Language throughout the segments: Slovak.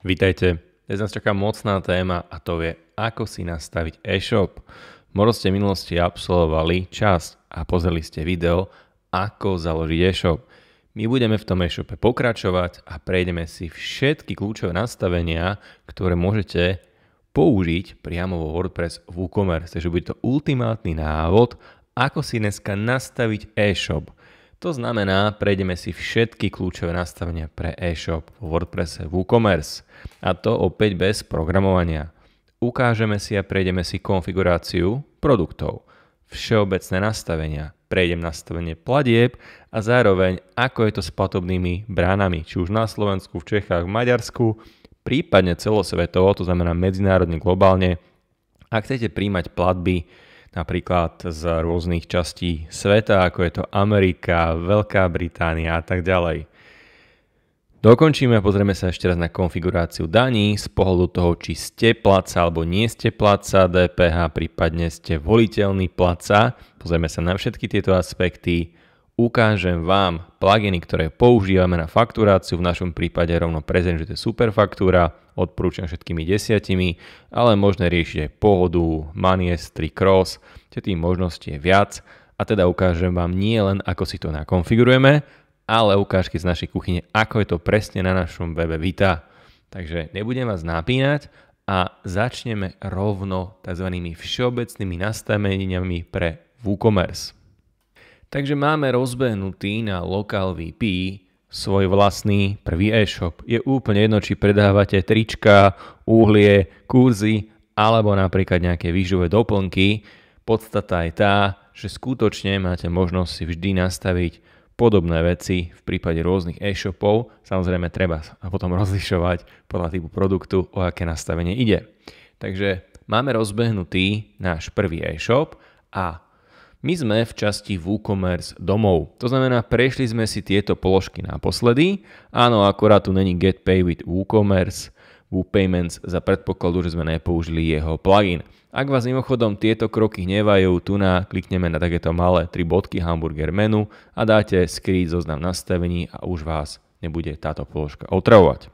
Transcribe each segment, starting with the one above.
Vítajte, dnes nás čaká mocná téma a to je, ako si nastaviť e-shop. Možno ste v minulosti absolvovali čas a pozreli ste video, ako založiť e-shop. My budeme v tom e-shope pokračovať a prejdeme si všetky kľúčové nastavenia, ktoré môžete použiť priamo vo WordPress v WooCommerce. Takže bude to ultimátny návod, ako si dneska nastaviť e-shop. To znamená, prejdeme si všetky kľúčové nastavenia pre e-shop v WordPresse WooCommerce. A to opäť bez programovania. Ukážeme si a prejdeme si konfiguráciu produktov, všeobecné nastavenia, prejdem nastavenie platieb a zároveň ako je to s platobnými bránami, či už na Slovensku, v Čechách, v Maďarsku, prípadne celosvetovo, to znamená medzinárodne, globálne. Ak chcete príjmať platby napríklad z rôznych častí sveta, ako je to Amerika, Veľká Británia a tak ďalej. Dokončíme a pozrieme sa ešte raz na konfiguráciu daní z pohľadu toho, či ste placa alebo nie ste placa DPH, prípadne ste voliteľný placa. Pozrieme sa na všetky tieto aspekty ukážem vám pluginy, ktoré používame na fakturáciu, v našom prípade rovno prezent, že to je superfaktúra, odporúčam všetkými desiatimi, ale možné riešiť aj pohodu, manies, cross, čiže tých možností je viac a teda ukážem vám nie len ako si to nakonfigurujeme, ale ukážky z našej kuchyne, ako je to presne na našom webe Vita. Takže nebudem vás napínať a začneme rovno tzv. všeobecnými nastaveniami pre WooCommerce. Takže máme rozbehnutý na Local VP svoj vlastný prvý e-shop. Je úplne jedno, či predávate trička, uhlie, kurzy alebo napríklad nejaké výživové doplnky. Podstata je tá, že skutočne máte možnosť si vždy nastaviť podobné veci v prípade rôznych e-shopov. Samozrejme treba a potom rozlišovať podľa typu produktu, o aké nastavenie ide. Takže máme rozbehnutý náš prvý e-shop a my sme v časti WooCommerce domov. To znamená, prešli sme si tieto položky naposledy. Áno, akorát tu není Get Pay with WooCommerce, WooPayments za predpokladu, že sme nepoužili jeho plugin. Ak vás mimochodom tieto kroky hnevajú, tu na klikneme na takéto malé tri bodky hamburger menu a dáte skryť zoznam nastavení a už vás nebude táto položka otravovať.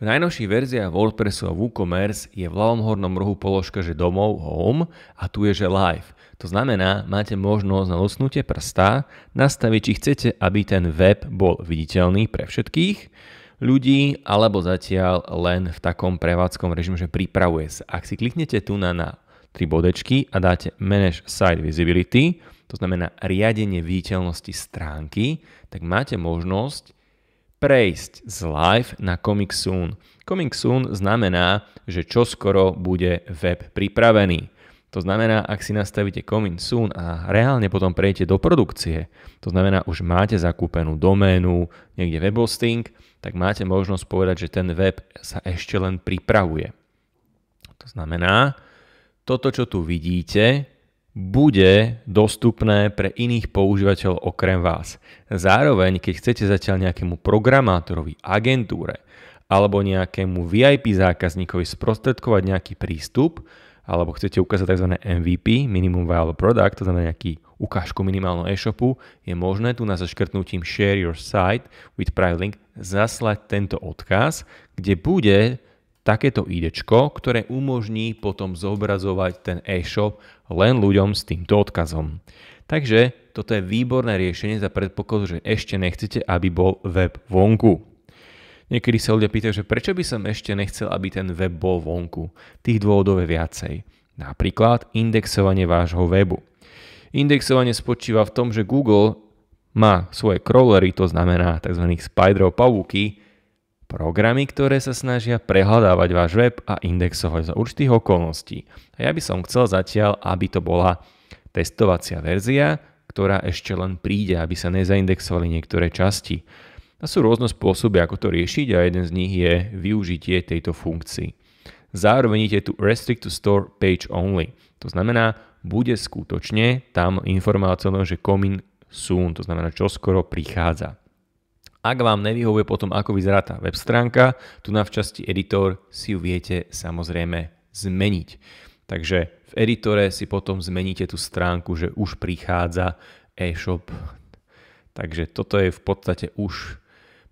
V najnovších verziách WordPressu a WooCommerce je v ľavom hornom rohu položka že domov, home a tu je že live. To znamená, máte možnosť na losnutie prsta nastaviť, či chcete, aby ten web bol viditeľný pre všetkých ľudí, alebo zatiaľ len v takom prevádzkom režime, že pripravuje sa. Ak si kliknete tu na, na tri bodečky a dáte Manage Site Visibility, to znamená riadenie viditeľnosti stránky, tak máte možnosť prejsť z live na Comic Soon. Coming Soon znamená, že čoskoro bude web pripravený. To znamená, ak si nastavíte Coming Soon a reálne potom prejdete do produkcie, to znamená, už máte zakúpenú doménu, niekde webhosting, tak máte možnosť povedať, že ten web sa ešte len pripravuje. To znamená, toto, čo tu vidíte, bude dostupné pre iných používateľov okrem vás. Zároveň, keď chcete zatiaľ nejakému programátorovi, agentúre alebo nejakému VIP zákazníkovi sprostredkovať nejaký prístup, alebo chcete ukázať tzv. MVP, Minimum Viable Product, to znamená nejaký ukážku minimálnu e-shopu, je možné tu na zaškrtnutím Share your site with private link zaslať tento odkaz, kde bude takéto idečko, ktoré umožní potom zobrazovať ten e-shop len ľuďom s týmto odkazom. Takže toto je výborné riešenie za predpokladu, že ešte nechcete, aby bol web vonku. Niekedy sa ľudia pýtajú, že prečo by som ešte nechcel, aby ten web bol vonku. Tých dôvodov je viacej. Napríklad indexovanie vášho webu. Indexovanie spočíva v tom, že Google má svoje crawlery, to znamená tzv. spiderov pavúky, programy, ktoré sa snažia prehľadávať váš web a indexovať za určitých okolností. A ja by som chcel zatiaľ, aby to bola testovacia verzia, ktorá ešte len príde, aby sa nezaindexovali niektoré časti. A sú rôzne spôsoby, ako to riešiť a jeden z nich je využitie tejto funkcii. Zároveň je tu Restrict to Store Page Only. To znamená, bude skutočne tam informácia že coming soon, to znamená, čo skoro prichádza. Ak vám nevyhovuje potom, ako vyzerá tá web stránka, tu na v časti editor si ju viete samozrejme zmeniť. Takže v editore si potom zmeníte tú stránku, že už prichádza e-shop. Takže toto je v podstate už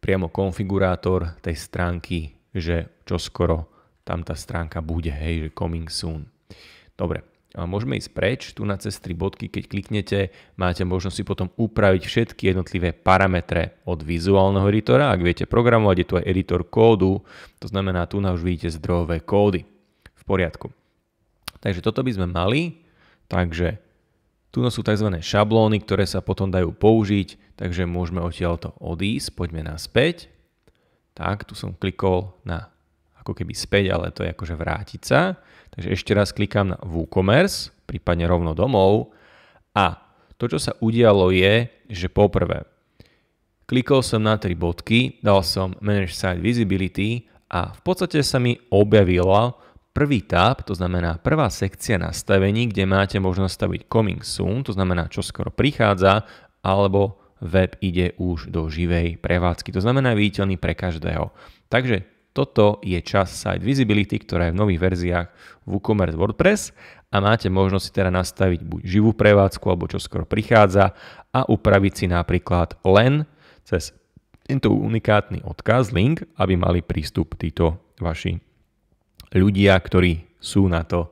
priamo konfigurátor tej stránky, že čo skoro tam tá stránka bude, hej, že coming soon. Dobre, a môžeme ísť preč, tu na cez tri bodky, keď kliknete, máte možnosť si potom upraviť všetky jednotlivé parametre od vizuálneho editora, ak viete programovať, je tu aj editor kódu, to znamená, tu na už vidíte zdrojové kódy. V poriadku. Takže toto by sme mali, takže tu no sú tzv. šablóny, ktoré sa potom dajú použiť, takže môžeme odtiaľto odísť. Poďme naspäť. Tak, tu som klikol na ako keby späť, ale to je akože vrátiť sa. Takže ešte raz klikám na WooCommerce, prípadne rovno domov. A to, čo sa udialo je, že poprvé, klikol som na tri bodky, dal som Manage Site Visibility a v podstate sa mi objavila Prvý tab, to znamená prvá sekcia nastavení, kde máte možnosť staviť coming soon, to znamená čo skoro prichádza, alebo web ide už do živej prevádzky. To znamená viditeľný pre každého. Takže toto je čas Site Visibility, ktorá je v nových verziách WooCommerce WordPress a máte možnosť si teda nastaviť buď živú prevádzku, alebo čo skoro prichádza a upraviť si napríklad len cez tento unikátny odkaz, link, aby mali prístup títo vaši ľudia, ktorí sú na to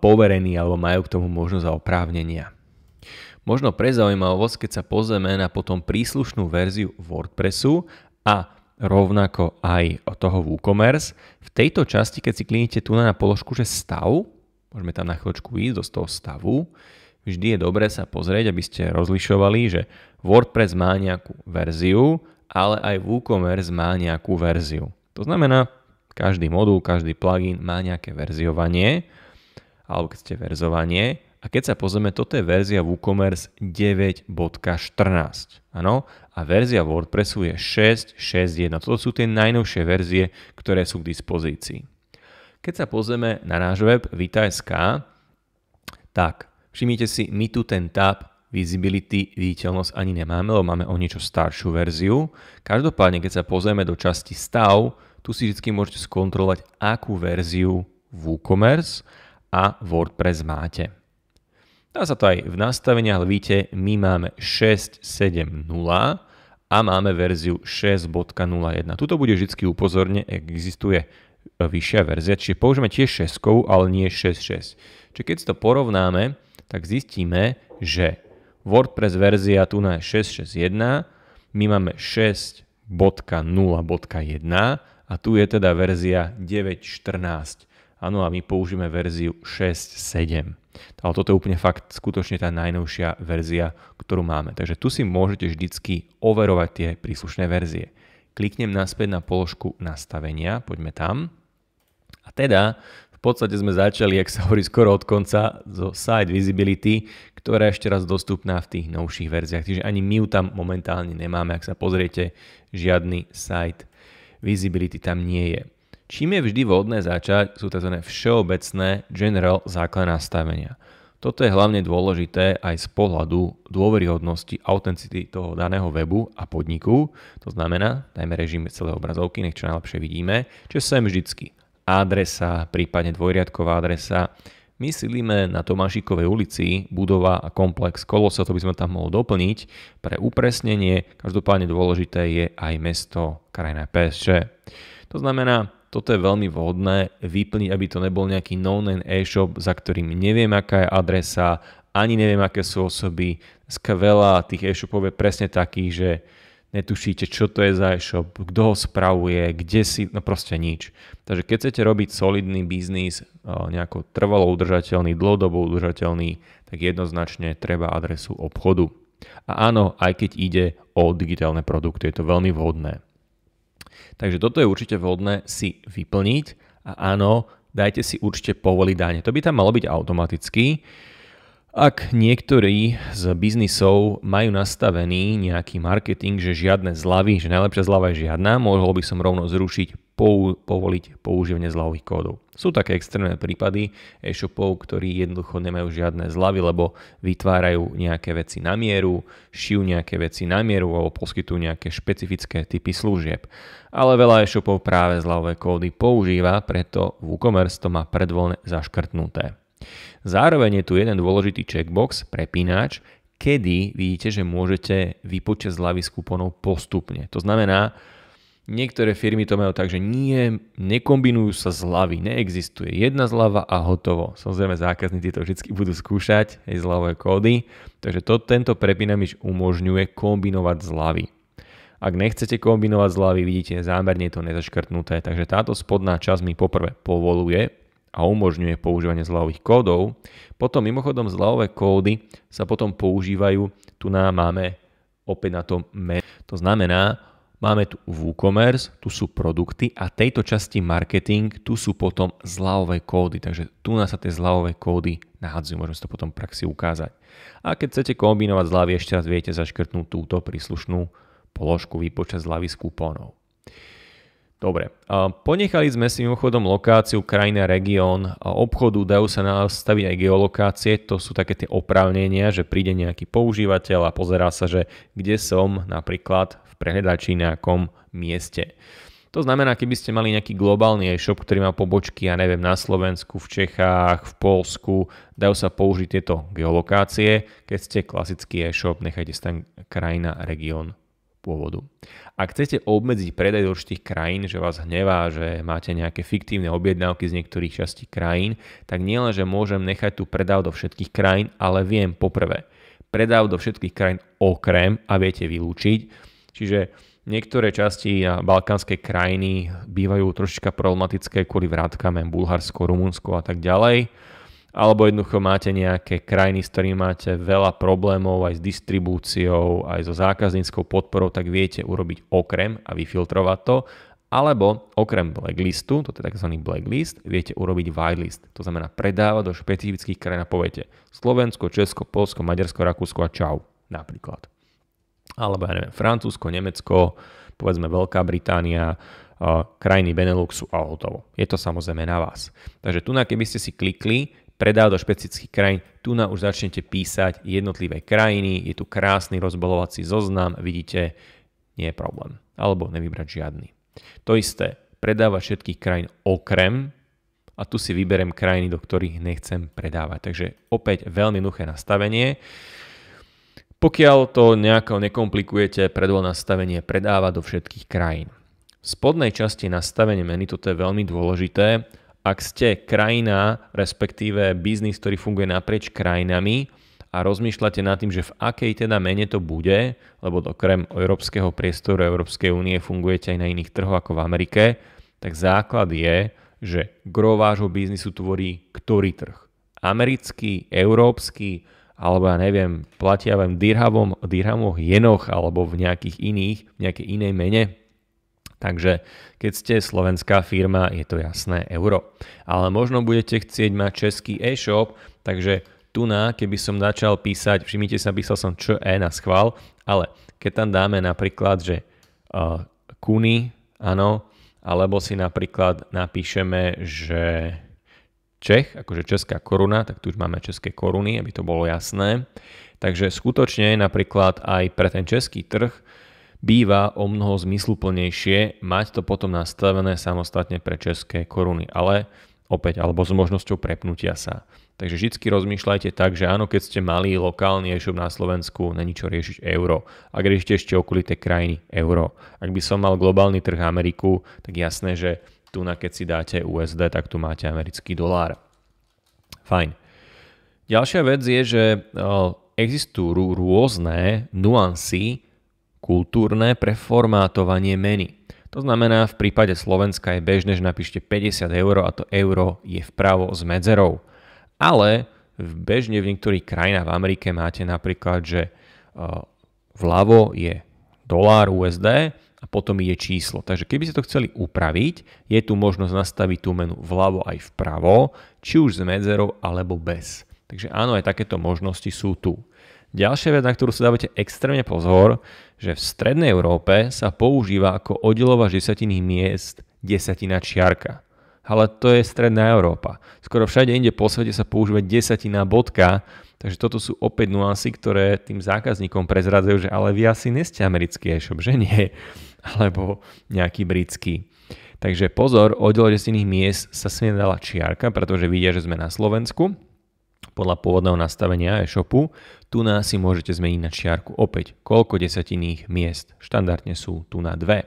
poverení alebo majú k tomu možnosť a oprávnenia. Možno pre zaujímavosť, keď sa pozrieme na potom príslušnú verziu WordPressu a rovnako aj toho WooCommerce, v tejto časti, keď si kliknete tu na položku, že stav, môžeme tam na chvíľočku ísť do toho stavu, vždy je dobré sa pozrieť, aby ste rozlišovali, že WordPress má nejakú verziu, ale aj WooCommerce má nejakú verziu. To znamená, každý modul, každý plugin má nejaké verziovanie, alebo keď ste verzovanie. A keď sa pozrieme, toto je verzia WooCommerce 9.14. Áno? A verzia WordPressu je 6.6.1. Toto sú tie najnovšie verzie, ktoré sú k dispozícii. Keď sa pozrieme na náš web Vita.sk, tak všimnite si, my tu ten tab visibility, viditeľnosť ani nemáme, lebo máme o niečo staršiu verziu. Každopádne, keď sa pozrieme do časti stav, tu si vždy môžete skontrolovať, akú verziu WooCommerce a WordPress máte. Dá sa to aj v nastaveniach, ale víte, my máme 6.7.0 a máme verziu 6.01. Tuto bude vždy upozorne, existuje e, vyššia verzia, čiže použijeme tiež 6, ale nie 6.6. Čiže keď si to porovnáme, tak zistíme, že WordPress verzia tu na 6.6.1, my máme 6.0.1 a tu je teda verzia 9.14. Áno, a my použijeme verziu 6.7. Ale toto je úplne fakt skutočne tá najnovšia verzia, ktorú máme. Takže tu si môžete vždycky overovať tie príslušné verzie. Kliknem naspäť na položku nastavenia, poďme tam. A teda v podstate sme začali, ak sa hovorí skoro od konca, zo Site Visibility, ktorá je ešte raz dostupná v tých novších verziách. Čiže ani my ju tam momentálne nemáme, ak sa pozriete, žiadny Site visibility tam nie je. Čím je vždy vhodné začať, sú tzv. všeobecné general základné nastavenia. Toto je hlavne dôležité aj z pohľadu dôveryhodnosti autenticity toho daného webu a podniku. To znamená, dajme režim celé obrazovky, nech čo najlepšie vidíme, čo sem vždycky adresa, prípadne dvojriadková adresa, my sídlíme na Tomášikovej ulici, budova a komplex Kolosa, to by sme tam mohli doplniť pre upresnenie. Každopádne dôležité je aj mesto krajina PSČ. To znamená, toto je veľmi vhodné vyplniť, aby to nebol nejaký non-name e-shop, za ktorým neviem, aká je adresa, ani neviem, aké sú osoby. Skvelá, tých e-shopov je presne takých, že netušíte, čo to je za e-shop, kto ho spravuje, kde si, no proste nič. Takže keď chcete robiť solidný biznis, e, nejako trvalo udržateľný, dlhodobo udržateľný, tak jednoznačne treba adresu obchodu. A áno, aj keď ide o digitálne produkty, je to veľmi vhodné. Takže toto je určite vhodné si vyplniť a áno, dajte si určite povoliť dane. To by tam malo byť automaticky, ak niektorí z biznisov majú nastavený nejaký marketing, že žiadne zľavy, že najlepšia zľava je žiadna, mohol by som rovno zrušiť pou, povoliť používanie zľavových kódov. Sú také extrémne prípady e-shopov, ktorí jednoducho nemajú žiadne zľavy, lebo vytvárajú nejaké veci na mieru, šijú nejaké veci na mieru alebo poskytujú nejaké špecifické typy služieb. Ale veľa e-shopov práve zľavové kódy používa, preto WooCommerce to má predvoľne zaškrtnuté. Zároveň je tu jeden dôležitý checkbox, prepínač, kedy vidíte, že môžete vypočať zľavy s kuponou postupne. To znamená, Niektoré firmy to majú tak, že nie, nekombinujú sa zľavy, neexistuje jedna zľava a hotovo. Samozrejme zákazníci to vždy budú skúšať, aj zľavové kódy, takže to, tento prepínamič umožňuje kombinovať zľavy. Ak nechcete kombinovať zľavy, vidíte, zámerne je to nezaškrtnuté, takže táto spodná časť mi poprvé povoluje a umožňuje používanie zľavových kódov. Potom mimochodom zľavové kódy sa potom používajú, tu na máme opäť na tom menu. To znamená, máme tu WooCommerce, tu sú produkty a tejto časti marketing, tu sú potom zľavové kódy, takže tu na sa tie zľavové kódy nahadzujú, môžeme si to potom v praxi ukázať. A keď chcete kombinovať zľavy, ešte raz viete zaškrtnúť túto príslušnú položku výpočet zľavy s kupónov. Dobre, ponechali sme si mimochodom lokáciu krajina región obchodu, dajú sa nastaviť aj geolokácie, to sú také tie oprávnenia, že príde nejaký používateľ a pozerá sa, že kde som napríklad v prehľadači na akom mieste. To znamená, keby ste mali nejaký globálny e-shop, ktorý má pobočky, ja neviem, na Slovensku, v Čechách, v Polsku, dajú sa použiť tieto geolokácie. Keď ste klasický e-shop, nechajte tam krajina, región, pôvodu. Ak chcete obmedziť predaj do určitých krajín, že vás hnevá, že máte nejaké fiktívne objednávky z niektorých častí krajín, tak nielen, že môžem nechať tu predav do všetkých krajín, ale viem poprvé, predav do všetkých krajín okrem a viete vylúčiť. Čiže niektoré časti balkánskej krajiny bývajú trošička problematické kvôli vrátkame Bulharsko, Rumunsko a tak ďalej alebo jednoducho máte nejaké krajiny, s ktorými máte veľa problémov aj s distribúciou, aj so zákazníckou podporou, tak viete urobiť okrem a vyfiltrovať to, alebo okrem blacklistu, to je tzv. blacklist, viete urobiť whitelist. To znamená predávať do špecifických krajín a poviete Slovensko, Česko, Polsko, Maďarsko, Rakúsko a čau napríklad. Alebo ja neviem, Francúzsko, Nemecko, povedzme Veľká Británia, krajiny Beneluxu a hotovo. Je to samozrejme na vás. Takže tu, keby ste si klikli, predáva do špecických krajín. Tu na už začnete písať jednotlivé krajiny, je tu krásny rozbalovací zoznam, vidíte, nie je problém. Alebo nevybrať žiadny. To isté, predáva všetkých krajín okrem a tu si vyberem krajiny, do ktorých nechcem predávať. Takže opäť veľmi nuché nastavenie. Pokiaľ to nejako nekomplikujete, predvoľ nastavenie predáva do všetkých krajín. V spodnej časti nastavenie menu toto je veľmi dôležité ak ste krajina, respektíve biznis, ktorý funguje naprieč krajinami a rozmýšľate nad tým, že v akej teda mene to bude, lebo okrem európskeho priestoru Európskej únie fungujete aj na iných trhoch ako v Amerike, tak základ je, že gro vášho biznisu tvorí ktorý trh. Americký, európsky, alebo ja neviem, platia vám dirhamom, dirhamoch, jenoch alebo v nejakých iných, v nejakej inej mene, Takže keď ste slovenská firma, je to jasné euro. Ale možno budete chcieť mať český e-shop, takže tu na, keby som začal písať, všimnite sa, písal som čo E na schvál, ale keď tam dáme napríklad, že uh, e, kuny, áno, alebo si napríklad napíšeme, že Čech, akože česká koruna, tak tu už máme české koruny, aby to bolo jasné. Takže skutočne napríklad aj pre ten český trh býva o mnoho zmysluplnejšie mať to potom nastavené samostatne pre české koruny, ale opäť, alebo s možnosťou prepnutia sa. Takže vždy rozmýšľajte tak, že áno, keď ste malý lokálny e-shop na Slovensku, není čo riešiť euro. Ak riešite ešte okolité krajiny, euro. Ak by som mal globálny trh Ameriku, tak jasné, že tu na keď si dáte USD, tak tu máte americký dolár. Fajn. Ďalšia vec je, že eh, existujú rôzne nuancy kultúrne pre formátovanie meny. To znamená, v prípade Slovenska je bežné, že napíšte 50 eur a to euro je vpravo s medzerou. Ale v bežne v niektorých krajinách v Amerike máte napríklad, že e, vľavo je dolár USD a potom ide číslo. Takže keby ste to chceli upraviť, je tu možnosť nastaviť tú menu vľavo aj vpravo, či už s medzerou alebo bez. Takže áno, aj takéto možnosti sú tu. Ďalšia vec, na ktorú sa dávate extrémne pozor, že v strednej Európe sa používa ako oddelovač desatiny miest desatina čiarka. Ale to je stredná Európa. Skoro všade inde po svete sa používa desatina bodka, takže toto sú opäť nuancy, ktoré tým zákazníkom prezradzajú, že ale vy asi neste americký e-shop, že nie? Alebo nejaký britský. Takže pozor, oddelovač desatiny miest sa smie dala čiarka, pretože vidia, že sme na Slovensku podľa pôvodného nastavenia e-shopu. Tu na si môžete zmeniť na čiarku opäť, koľko desatinných miest. Štandardne sú tu na dve.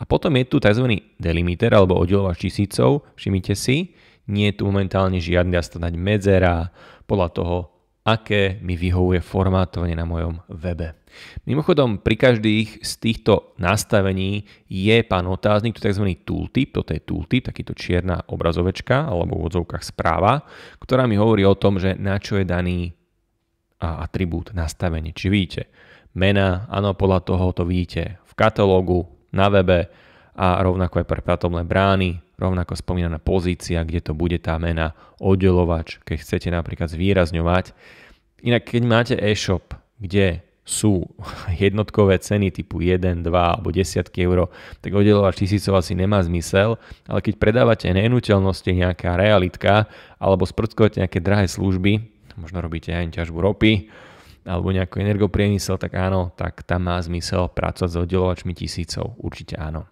A potom je tu tzv. delimiter alebo oddelovač tisícov, všimnite si, nie je tu momentálne žiadna stať medzera podľa toho, aké mi vyhovuje formátovanie na mojom webe. Mimochodom, pri každých z týchto nastavení je pán otáznik, to je tzv. tooltip, toto je tooltip, takýto čierna obrazovečka alebo v odzovkách správa, ktorá mi hovorí o tom, že na čo je daný atribút nastavenie. Či vidíte mena, áno, podľa toho to vidíte v katalógu, na webe a rovnako aj pre platobné brány, rovnako spomínaná pozícia, kde to bude tá mena, oddelovač, keď chcete napríklad zvýrazňovať. Inak keď máte e-shop, kde sú jednotkové ceny typu 1, 2 alebo 10 eur, tak oddelovač tisícov asi nemá zmysel, ale keď predávate nenúteľnosti nejaká realitka alebo sprckovate nejaké drahé služby, možno robíte aj ťažbu ropy alebo nejaký energopriemysel, tak áno, tak tam má zmysel pracovať s oddelovačmi tisícov, určite áno.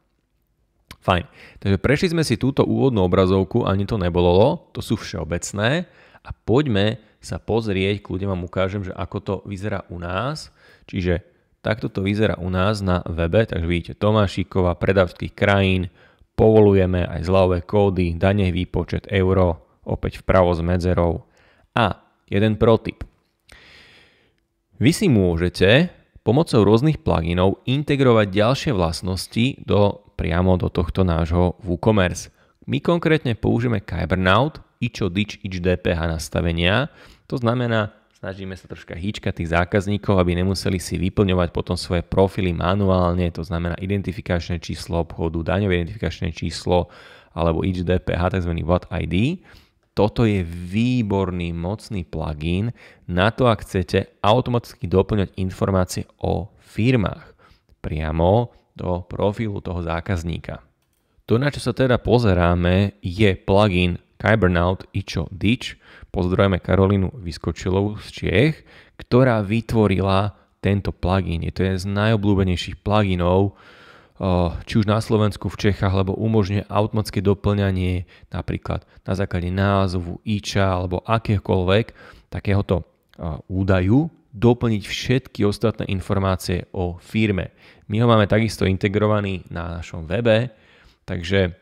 Fajn. Takže prešli sme si túto úvodnú obrazovku, ani to nebolo, to sú všeobecné a poďme sa pozrieť, kľudne vám ukážem, že ako to vyzerá u nás. Čiže takto to vyzerá u nás na webe, takže vidíte Tomášikova, predavských krajín, povolujeme aj zľavové kódy, danej výpočet, euro, opäť vpravo s medzerou. A jeden protip. Vy si môžete pomocou rôznych pluginov integrovať ďalšie vlastnosti do priamo do tohto nášho WooCommerce. My konkrétne použijeme Kybernaut, ičo dič, ič DPH nastavenia. To znamená, snažíme sa troška hýčkať tých zákazníkov, aby nemuseli si vyplňovať potom svoje profily manuálne, to znamená identifikačné číslo obchodu, daňové identifikačné číslo alebo ič DPH, tzv. What ID. Toto je výborný mocný plugin na to, ak chcete automaticky doplňať informácie o firmách priamo do profilu toho zákazníka. To, na čo sa teda pozeráme, je plugin Kybernaut Ičo Ditch. Pozdravujeme Karolinu Vyskočilovú z Čiech, ktorá vytvorila tento plugin. Je to jeden z najobľúbenejších pluginov, eh, či už na Slovensku, v Čechách, lebo umožňuje automatické doplňanie napríklad na základe názvu, iča alebo akéhokoľvek takéhoto eh, údaju doplniť všetky ostatné informácie o firme. My ho máme takisto integrovaný na našom webe, takže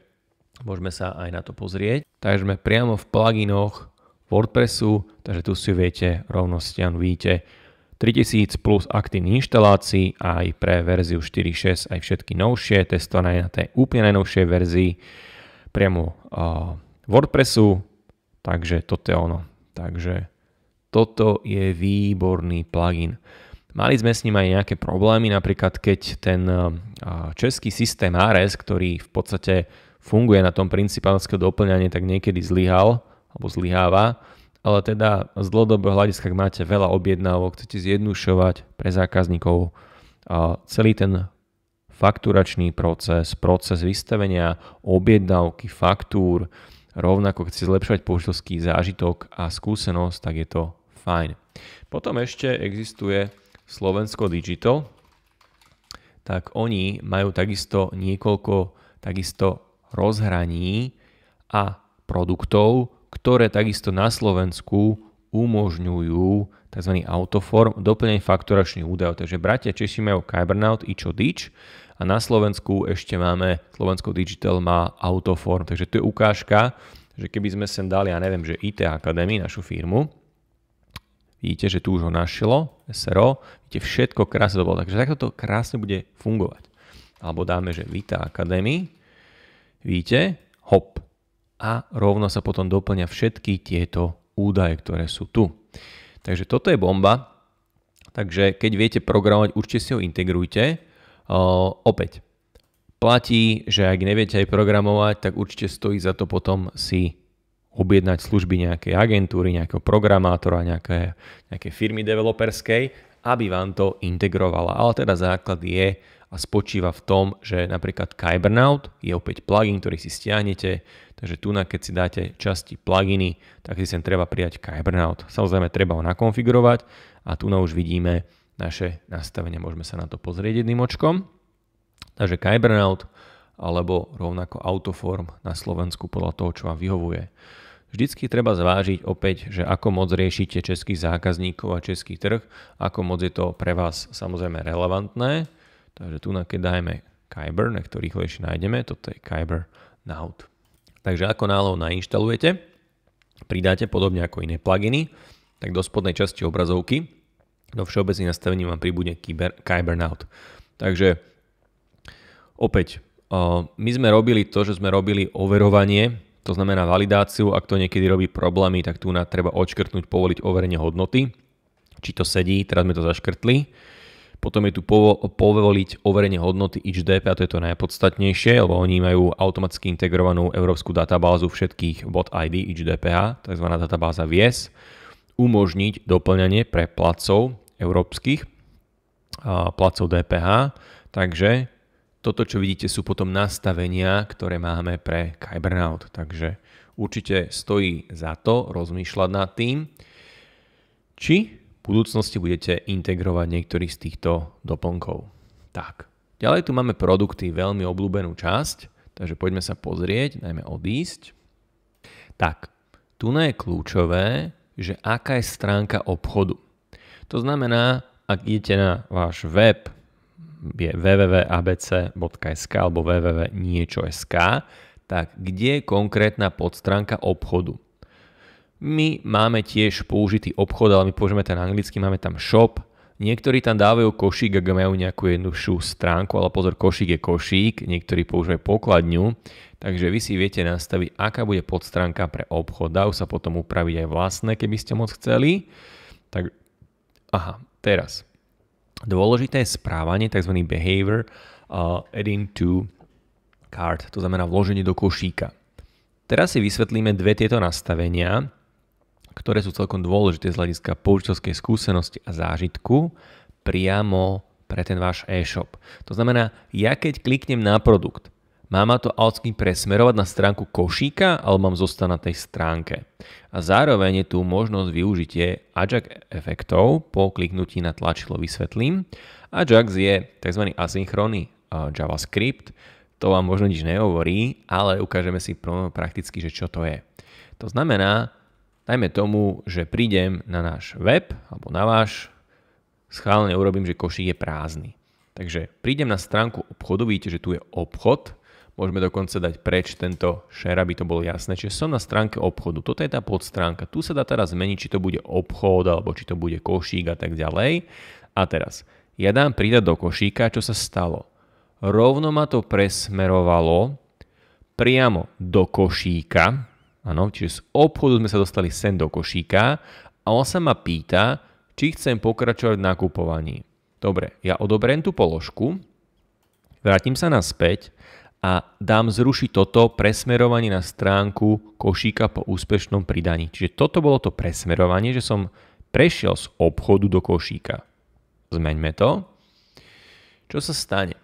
môžeme sa aj na to pozrieť. Takže sme priamo v pluginoch WordPressu, takže tu si viete rovno vidíte 3000 plus aktívnych inštalácií aj pre verziu 4.6 aj všetky novšie, testované na tej úplne najnovšej verzii priamo uh, WordPressu, takže toto je ono. Takže toto je výborný plugin. Mali sme s ním aj nejaké problémy, napríklad keď ten český systém ARES, ktorý v podstate funguje na tom principálskeho doplňanie, tak niekedy zlyhal alebo zlyháva. Ale teda z dlhodobého hľadiska, ak máte veľa objednávok, chcete zjednušovať pre zákazníkov celý ten fakturačný proces, proces vystavenia objednávky, faktúr, rovnako chcete zlepšovať použiteľský zážitok a skúsenosť, tak je to Fajn. Potom ešte existuje Slovensko Digital. Tak oni majú takisto niekoľko takisto rozhraní a produktov, ktoré takisto na Slovensku umožňujú tzv. autoform, doplnenie fakturačných údajov. Takže bratia Češi majú Kybernaut, Ičo, Dič a na Slovensku ešte máme, Slovensko Digital má autoform. Takže to je ukážka, že keby sme sem dali, ja neviem, že IT Academy, našu firmu, Vidíte, že tu už ho našlo, SRO, vidíte, všetko krásne to bolo. Takže takto to krásne bude fungovať. Alebo dáme, že Vita Academy, vidíte, hop. A rovno sa potom doplňa všetky tieto údaje, ktoré sú tu. Takže toto je bomba. Takže keď viete programovať, určite si ho integrujte. O, opäť, platí, že ak neviete aj programovať, tak určite stojí za to potom si objednať služby nejakej agentúry, nejakého programátora, nejaké, nejaké firmy developerskej, aby vám to integrovala. Ale teda základ je a spočíva v tom, že napríklad Kybernaut je opäť plugin, ktorý si stiahnete, takže tu, keď si dáte časti pluginy, tak si sem treba prijať Kybernaut. Samozrejme, treba ho nakonfigurovať a tu už vidíme naše nastavenie. Môžeme sa na to pozrieť jedným očkom. Takže Kybernaut alebo rovnako Autoform na Slovensku podľa toho, čo vám vyhovuje. Vždycky treba zvážiť opäť, že ako moc riešite českých zákazníkov a český trh, ako moc je to pre vás samozrejme relevantné. Takže tu keď dajme Kyber, na ktorý rýchlejšie nájdeme, toto je Kyber Naut. Takže ako nálohou nainštalujete, pridáte podobne ako iné pluginy, tak do spodnej časti obrazovky do všeobecných nastavení vám pribudne Kyber Naut. Takže opäť, eh, my sme robili to, že sme robili overovanie to znamená validáciu, ak to niekedy robí problémy, tak tu na treba odškrtnúť povoliť overenie hodnoty, či to sedí, teraz sme to zaškrtli. Potom je tu povoliť overenie hodnoty HDP a to je to najpodstatnejšie, lebo oni majú automaticky integrovanú európsku databázu všetkých bot ID HDPH, tzv. databáza VIES, umožniť doplňanie pre placov európskych, placov DPH, takže toto, čo vidíte, sú potom nastavenia, ktoré máme pre Kybernaut. Takže určite stojí za to rozmýšľať nad tým, či v budúcnosti budete integrovať niektorý z týchto doplnkov. Tak, ďalej tu máme produkty, veľmi obľúbenú časť, takže poďme sa pozrieť, najmä odísť. Tak, tu je kľúčové, že aká je stránka obchodu. To znamená, ak idete na váš web, je www.abc.sk alebo www.niečo.sk, tak kde je konkrétna podstránka obchodu? My máme tiež použitý obchod, ale my použijeme ten anglicky, máme tam shop, Niektorí tam dávajú košík, ak majú nejakú jednoduchšiu stránku, ale pozor, košík je košík, niektorí používajú pokladňu, takže vy si viete nastaviť, aká bude podstránka pre obchod. Dajú sa potom upraviť aj vlastné, keby ste moc chceli. Tak, aha, teraz. Dôležité je správanie, tzv. behavior, uh, adding to card, to znamená vloženie do košíka. Teraz si vysvetlíme dve tieto nastavenia, ktoré sú celkom dôležité z hľadiska použiteľskej skúsenosti a zážitku priamo pre ten váš e-shop. To znamená, ja keď kliknem na produkt, má ma to alcky presmerovať na stránku košíka, alebo mám zostať na tej stránke? A zároveň je tu možnosť využitie Ajax efektov po kliknutí na tlačidlo vysvetlím. Ajax je tzv. asynchronný eh, JavaScript, to vám možno nič nehovorí, ale ukážeme si prakticky, že čo to je. To znamená, dajme tomu, že prídem na náš web, alebo na váš, schválne urobím, že košík je prázdny. Takže prídem na stránku obchodu, vidíte, že tu je obchod, Môžeme dokonca dať preč tento share, aby to bolo jasné. Čiže som na stránke obchodu. Toto je tá podstránka. Tu sa dá teraz zmeniť, či to bude obchod, alebo či to bude košík a tak ďalej. A teraz, ja dám pridať do košíka, čo sa stalo. Rovno ma to presmerovalo priamo do košíka. Áno, čiže z obchodu sme sa dostali sem do košíka a on sa ma pýta, či chcem pokračovať v nakupovaní. Dobre, ja odobrem tú položku, vrátim sa naspäť, a dám zrušiť toto presmerovanie na stránku košíka po úspešnom pridaní. Čiže toto bolo to presmerovanie, že som prešiel z obchodu do košíka. Zmeňme to. Čo sa stane?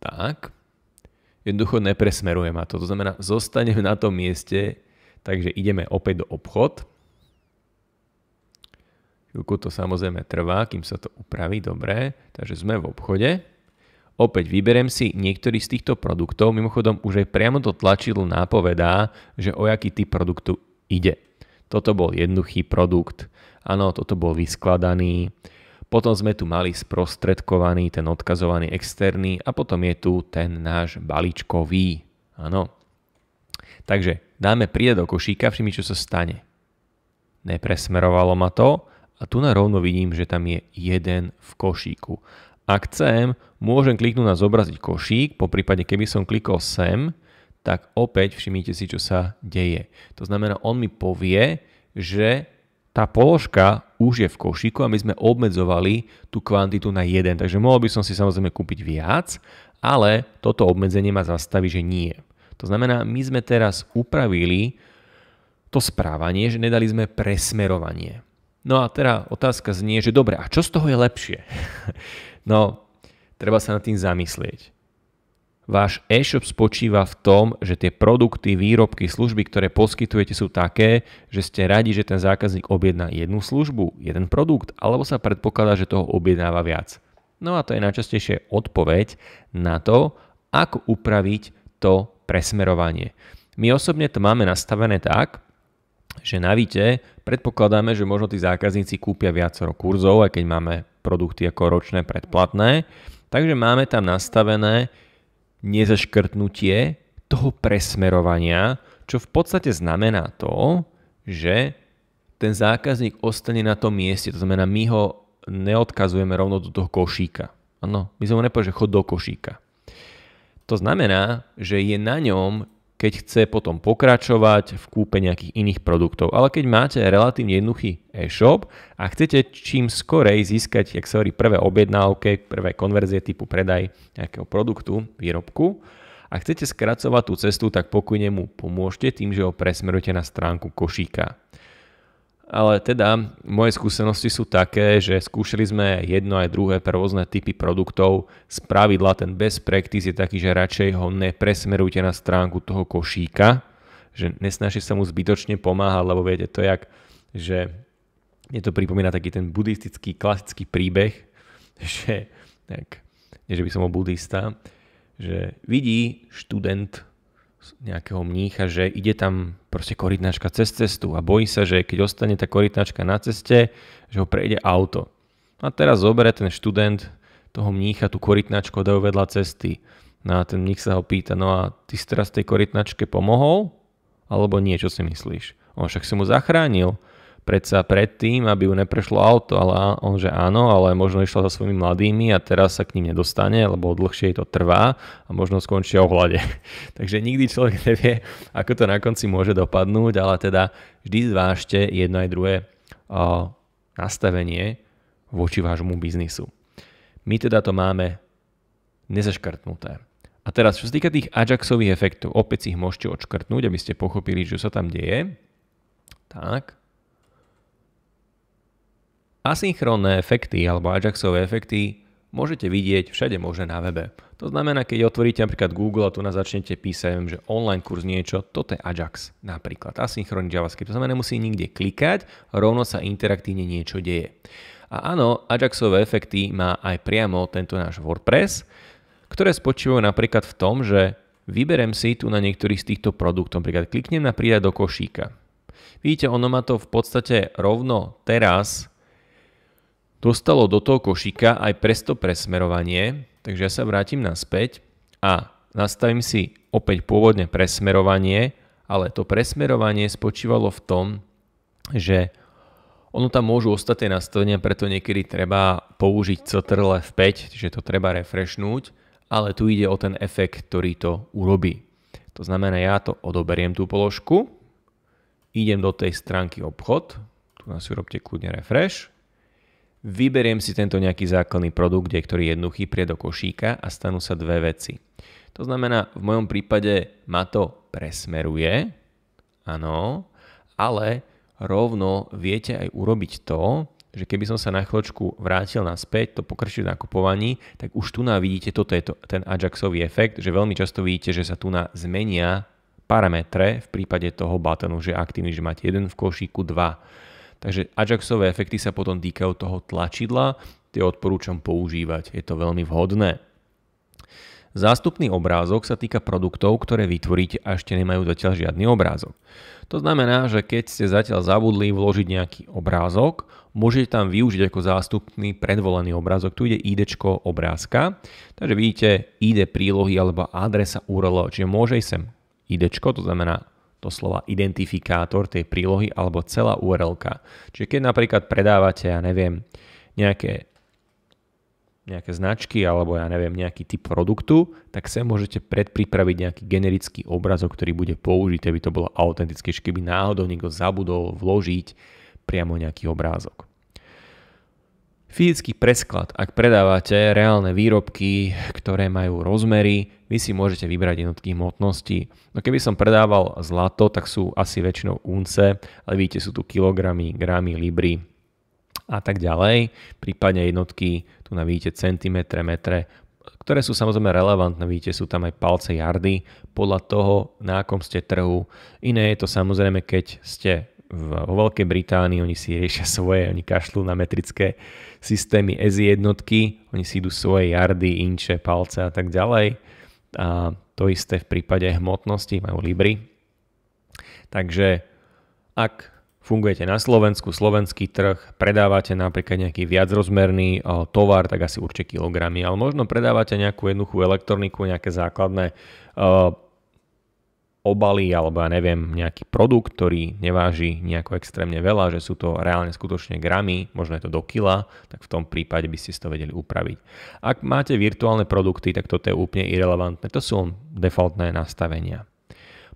Tak, jednoducho nepresmeruje ma to. To znamená, zostanem na tom mieste, takže ideme opäť do obchod. Chvíľku to samozrejme trvá, kým sa to upraví, dobre. Takže sme v obchode. Opäť vyberiem si niektorý z týchto produktov, mimochodom už aj priamo to tlačidlo nápovedá, že o aký typ produktu ide. Toto bol jednoduchý produkt, áno, toto bol vyskladaný, potom sme tu mali sprostredkovaný, ten odkazovaný externý a potom je tu ten náš balíčkový, áno. Takže dáme príde do košíka, všimni, čo sa stane. Nepresmerovalo ma to a tu na rovno vidím, že tam je jeden v košíku ak chcem, môžem kliknúť na zobraziť košík, po prípade keby som klikol sem, tak opäť všimnite si, čo sa deje. To znamená, on mi povie, že tá položka už je v košíku a my sme obmedzovali tú kvantitu na 1. Takže mohol by som si samozrejme kúpiť viac, ale toto obmedzenie ma zastaví, že nie. To znamená, my sme teraz upravili to správanie, že nedali sme presmerovanie. No a teda otázka znie, že dobre, a čo z toho je lepšie? No, treba sa nad tým zamyslieť. Váš e-shop spočíva v tom, že tie produkty, výrobky, služby, ktoré poskytujete sú také, že ste radi, že ten zákazník objedná jednu službu, jeden produkt, alebo sa predpokladá, že toho objednáva viac. No a to je najčastejšie odpoveď na to, ako upraviť to presmerovanie. My osobne to máme nastavené tak, že na Vite predpokladáme, že možno tí zákazníci kúpia viacero kurzov, aj keď máme produkty ako ročné predplatné. Takže máme tam nastavené nezaškrtnutie toho presmerovania, čo v podstate znamená to, že ten zákazník ostane na tom mieste. To znamená, my ho neodkazujeme rovno do toho košíka. Áno, my sme mu nepovedali, že chod do košíka. To znamená, že je na ňom, keď chce potom pokračovať v kúpe nejakých iných produktov. Ale keď máte relatívne jednoduchý e-shop a chcete čím skorej získať, jak sa hovorí, prvé objednávke, prvé konverzie typu predaj nejakého produktu, výrobku, a chcete skracovať tú cestu, tak pokojne mu pomôžte tým, že ho presmerujete na stránku košíka ale teda moje skúsenosti sú také, že skúšali sme jedno aj druhé pre rôzne typy produktov. Z pravidla ten best practice je taký, že radšej ho nepresmerujte na stránku toho košíka, že nesnaží sa mu zbytočne pomáhať, lebo viete to jak, že mne to pripomína taký ten buddhistický klasický príbeh, že, tak, nie že by som bol buddhista, že vidí študent nejakého mnícha, že ide tam proste korytnačka cez cestu a bojí sa, že keď ostane tá korytnačka na ceste, že ho prejde auto. A teraz zoberie ten študent toho mnícha tú korytnačku a vedľa cesty. No a ten mních sa ho pýta, no a ty si teraz tej korytnačke pomohol? Alebo nie, čo si myslíš? On však si mu zachránil predsa predtým, aby ju neprešlo auto, ale on, že áno, ale možno išla za svojimi mladými a teraz sa k ním nedostane, lebo dlhšie to trvá a možno skončia hlade. Takže nikdy človek nevie, ako to na konci môže dopadnúť, ale teda vždy zvážte jedno aj druhé o, nastavenie voči vášmu biznisu. My teda to máme nezaškrtnuté. A teraz, čo sa týka tých Ajaxových efektov, opäť si ich môžete odškrtnúť, aby ste pochopili, čo sa tam deje. Tak, Asynchronné efekty alebo Ajaxové efekty môžete vidieť všade možné na webe. To znamená, keď otvoríte napríklad Google a tu nás začnete písať, že online kurz niečo, toto je Ajax napríklad, asynchronný JavaScript. To znamená, musí nikde klikať, rovno sa interaktívne niečo deje. A áno, Ajaxové efekty má aj priamo tento náš WordPress, ktoré spočívajú napríklad v tom, že vyberem si tu na niektorý z týchto produktov, napríklad kliknem na pridať do košíka. Vidíte, ono má to v podstate rovno teraz dostalo do toho košíka aj presto presmerovanie, takže ja sa vrátim naspäť a nastavím si opäť pôvodne presmerovanie, ale to presmerovanie spočívalo v tom, že ono tam môžu ostať tie nastavenia, preto niekedy treba použiť Ctrl F5, čiže to treba refreshnúť, ale tu ide o ten efekt, ktorý to urobí. To znamená, ja to odoberiem tú položku, idem do tej stránky obchod, tu nás urobte kľudne refresh Vyberiem si tento nejaký základný produkt, kde, ktorý je jednoduchý, prie do košíka a stanú sa dve veci. To znamená, v mojom prípade ma to presmeruje, áno, ale rovno viete aj urobiť to, že keby som sa na chvíľočku vrátil naspäť, to pokračuje na kupovaní, tak už tu na vidíte, toto je to, ten Ajaxový efekt, že veľmi často vidíte, že sa tu na zmenia parametre v prípade toho batonu, že aktívny, že máte jeden v košíku, dva Takže Ajaxové efekty sa potom týkajú toho tlačidla, tie odporúčam používať, je to veľmi vhodné. Zástupný obrázok sa týka produktov, ktoré vytvoríte a ešte nemajú zatiaľ žiadny obrázok. To znamená, že keď ste zatiaľ zabudli vložiť nejaký obrázok, môžete tam využiť ako zástupný predvolený obrázok. Tu ide ID obrázka, takže vidíte ID prílohy alebo adresa URL, čiže môže sem ID, to znamená doslova identifikátor tej prílohy alebo celá url -ka. Čiže keď napríklad predávate, ja neviem, nejaké, nejaké značky alebo ja neviem, nejaký typ produktu, tak sem môžete predpripraviť nejaký generický obrazok, ktorý bude použitý, aby to bolo autentické, keby náhodou niekto zabudol vložiť priamo nejaký obrázok. Fyzický presklad. Ak predávate reálne výrobky, ktoré majú rozmery, vy si môžete vybrať jednotky hmotnosti. No keby som predával zlato, tak sú asi väčšinou unce, ale vidíte, sú tu kilogramy, gramy, libry a tak ďalej. Prípadne jednotky, tu na vidíte centimetre, metre, ktoré sú samozrejme relevantné, vidíte, sú tam aj palce jardy podľa toho, na akom ste trhu. Iné je to samozrejme, keď ste v, vo Veľkej Británii, oni si riešia svoje, oni kašľú na metrické systémy EZI jednotky, oni si idú svoje jardy, inče, palce a tak ďalej. A to isté v prípade hmotnosti, majú Libri. Takže ak fungujete na Slovensku, slovenský trh, predávate napríklad nejaký viacrozmerný eh, tovar, tak asi určite kilogramy, ale možno predávate nejakú jednoduchú elektroniku, nejaké základné eh, obaly alebo ja neviem nejaký produkt, ktorý neváži nejako extrémne veľa, že sú to reálne skutočne gramy, možno je to do kila, tak v tom prípade by ste si to vedeli upraviť. Ak máte virtuálne produkty, tak toto je úplne irrelevantné, to sú defaultné nastavenia.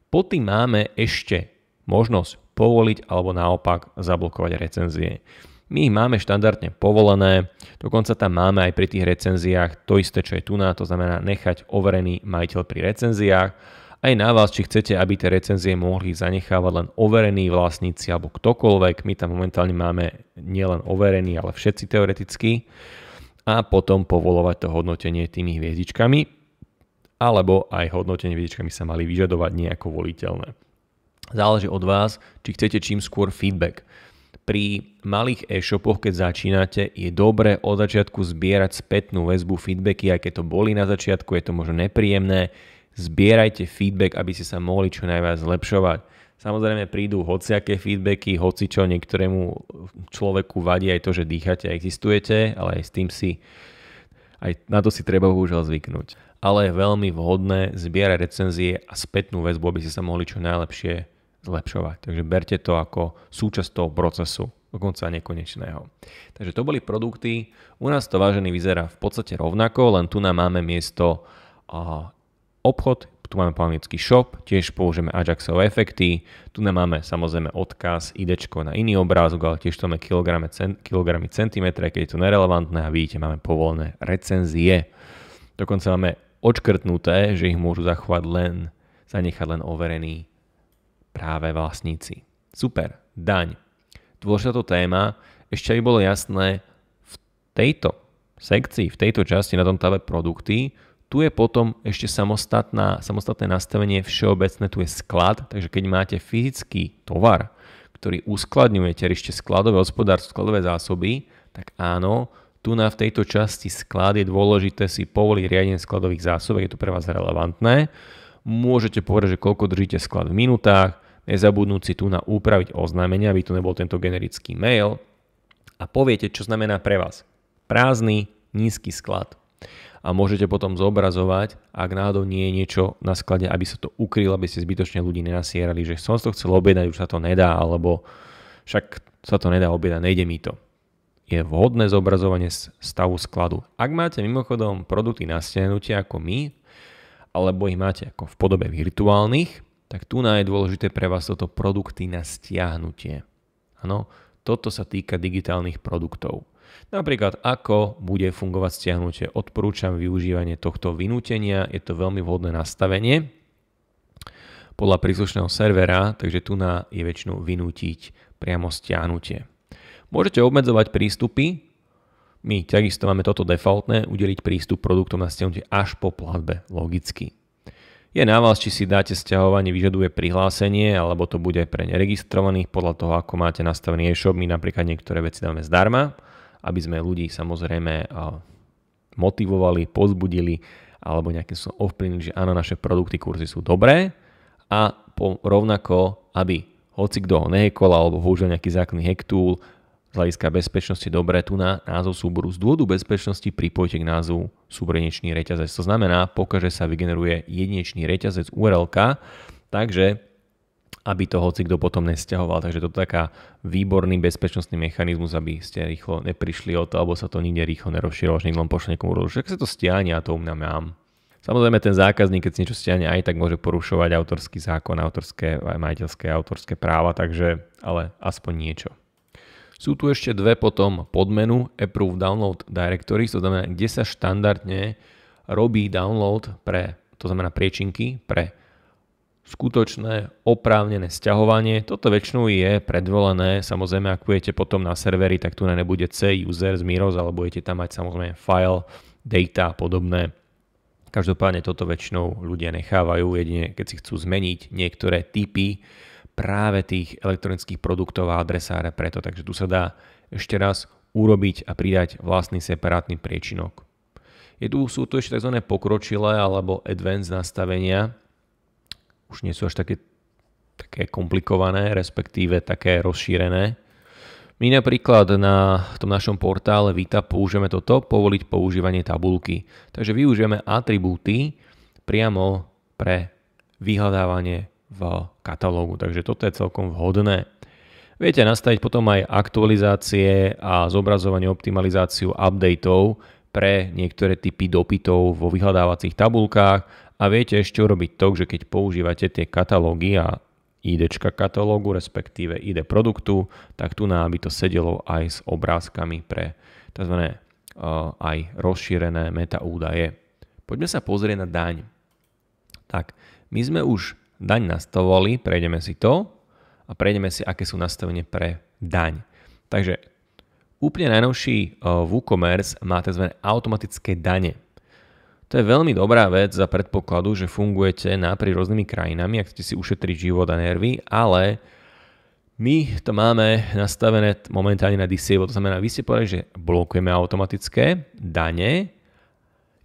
Potom máme ešte možnosť povoliť alebo naopak zablokovať recenzie. My ich máme štandardne povolené, dokonca tam máme aj pri tých recenziách to isté, čo je tu na, to znamená nechať overený majiteľ pri recenziách aj na vás, či chcete, aby tie recenzie mohli zanechávať len overení vlastníci alebo ktokoľvek. My tam momentálne máme nielen overení, ale všetci teoreticky. A potom povolovať to hodnotenie tými hviezdičkami. Alebo aj hodnotenie hviezdičkami sa mali vyžadovať nejako voliteľné. Záleží od vás, či chcete čím skôr feedback. Pri malých e-shopoch, keď začínate, je dobré od začiatku zbierať spätnú väzbu, feedbacky, aj keď to boli na začiatku, je to možno nepríjemné, zbierajte feedback, aby ste sa mohli čo najviac zlepšovať. Samozrejme prídu hociaké feedbacky, hoci čo niektorému človeku vadí aj to, že dýchate a existujete, ale aj s tým si aj na to si treba bohužiaľ zvyknúť. Ale je veľmi vhodné zbierať recenzie a spätnú väzbu, aby ste sa mohli čo najlepšie zlepšovať. Takže berte to ako súčasť toho procesu, dokonca nekonečného. Takže to boli produkty. U nás to vážený vyzerá v podstate rovnako, len tu nám máme miesto obchod, tu máme po anglicky shop, tiež použijeme Ajaxové efekty, tu máme samozrejme odkaz, ID na iný obrázok, ale tiež tu máme kilogramy, cen, kilogramy centimetre, keď je to nerelevantné a vidíte, máme povolené recenzie. Dokonca máme odškrtnuté, že ich môžu zachovať len, zanechať len overení práve vlastníci. Super, daň. Dôležitá to téma, ešte aby bolo jasné, v tejto sekcii, v tejto časti na tom tabe produkty tu je potom ešte samostatná, samostatné nastavenie všeobecné, tu je sklad, takže keď máte fyzický tovar, ktorý uskladňujete, ešte skladové hospodárstvo, skladové zásoby, tak áno, tu na v tejto časti sklad je dôležité si povoliť riadenie skladových zásob, je to pre vás relevantné. Môžete povedať, že koľko držíte sklad v minútach, nezabudnúť si tu na upraviť oznámenia, aby to nebol tento generický mail a poviete, čo znamená pre vás prázdny, nízky sklad a môžete potom zobrazovať, ak náhodou nie je niečo na sklade, aby sa to ukrylo, aby ste zbytočne ľudí nenasierali, že som to chcel objednať, už sa to nedá, alebo však sa to nedá objednať, nejde mi to. Je vhodné zobrazovanie stavu skladu. Ak máte mimochodom produkty na stiahnutie ako my, alebo ich máte ako v podobe virtuálnych, tak tu je dôležité pre vás toto produkty na stiahnutie. Áno, toto sa týka digitálnych produktov. Napríklad, ako bude fungovať stiahnutie. Odporúčam využívanie tohto vynútenia, je to veľmi vhodné nastavenie podľa príslušného servera, takže tu na je väčšinou vynútiť priamo stiahnutie. Môžete obmedzovať prístupy, my takisto máme toto defaultné, udeliť prístup produktom na stiahnutie až po platbe, logicky. Je na vás, či si dáte stiahovanie, vyžaduje prihlásenie, alebo to bude pre neregistrovaných podľa toho, ako máte nastavený e-shop. My napríklad niektoré veci dáme zdarma, aby sme ľudí samozrejme eh, motivovali, pozbudili alebo nejakým som ovplyvnili, že áno, naše produkty, kurzy sú dobré a po, rovnako, aby hoci kto ho nehekol alebo použil nejaký základný hektúl, z hľadiska bezpečnosti dobré, tu na názov súboru z dôvodu bezpečnosti pripojte k názvu súbrenečný reťazec. To znamená, pokaže sa vygeneruje jedinečný reťazec URL, takže aby to hoci kto potom nesťahoval. Takže to je taká výborný bezpečnostný mechanizmus, aby ste rýchlo neprišli o to, alebo sa to nikde rýchlo nerozšírilo, že niekto pošle niekomu rúdu. Však sa to stiahne a to u mňa mám. Samozrejme ten zákazník, keď si niečo stiahne, aj tak môže porušovať autorský zákon, autorské, majiteľské, autorské práva, takže ale aspoň niečo. Sú tu ešte dve potom podmenu Approve Download Directory, to znamená, kde sa štandardne robí download pre, to znamená priečinky pre skutočné oprávnené sťahovanie. Toto väčšinou je predvolené, samozrejme ak budete potom na serveri, tak tu nebude C user z Miros, ale budete tam mať samozrejme file, data a podobné. Každopádne toto väčšinou ľudia nechávajú, jedine keď si chcú zmeniť niektoré typy práve tých elektronických produktov a adresáre preto. Takže tu sa dá ešte raz urobiť a pridať vlastný separátny priečinok. Je tu, sú tu ešte tzv. pokročilé alebo advanced nastavenia, už nie sú až také, také komplikované, respektíve také rozšírené. My napríklad na tom našom portále Vita použijeme toto, povoliť používanie tabulky. Takže využijeme atribúty priamo pre vyhľadávanie v katalógu. Takže toto je celkom vhodné. Viete nastaviť potom aj aktualizácie a zobrazovanie, optimalizáciu updateov pre niektoré typy dopytov vo vyhľadávacích tabulkách a viete ešte urobiť to, že keď používate tie katalógy a ID katalógu, respektíve ID produktu, tak tu nám by to sedelo aj s obrázkami pre tzv. Eh, aj rozšírené meta údaje. Poďme sa pozrieť na daň. Tak, my sme už daň nastavovali, prejdeme si to a prejdeme si, aké sú nastavenie pre daň. Takže úplne najnovší WooCommerce eh, má tzv. automatické dane. To je veľmi dobrá vec za predpokladu, že fungujete napri rôznymi krajinami, ak chcete si ušetriť život a nervy, ale my to máme nastavené momentálne na disable, to znamená, vy ste povedali, že blokujeme automatické dane,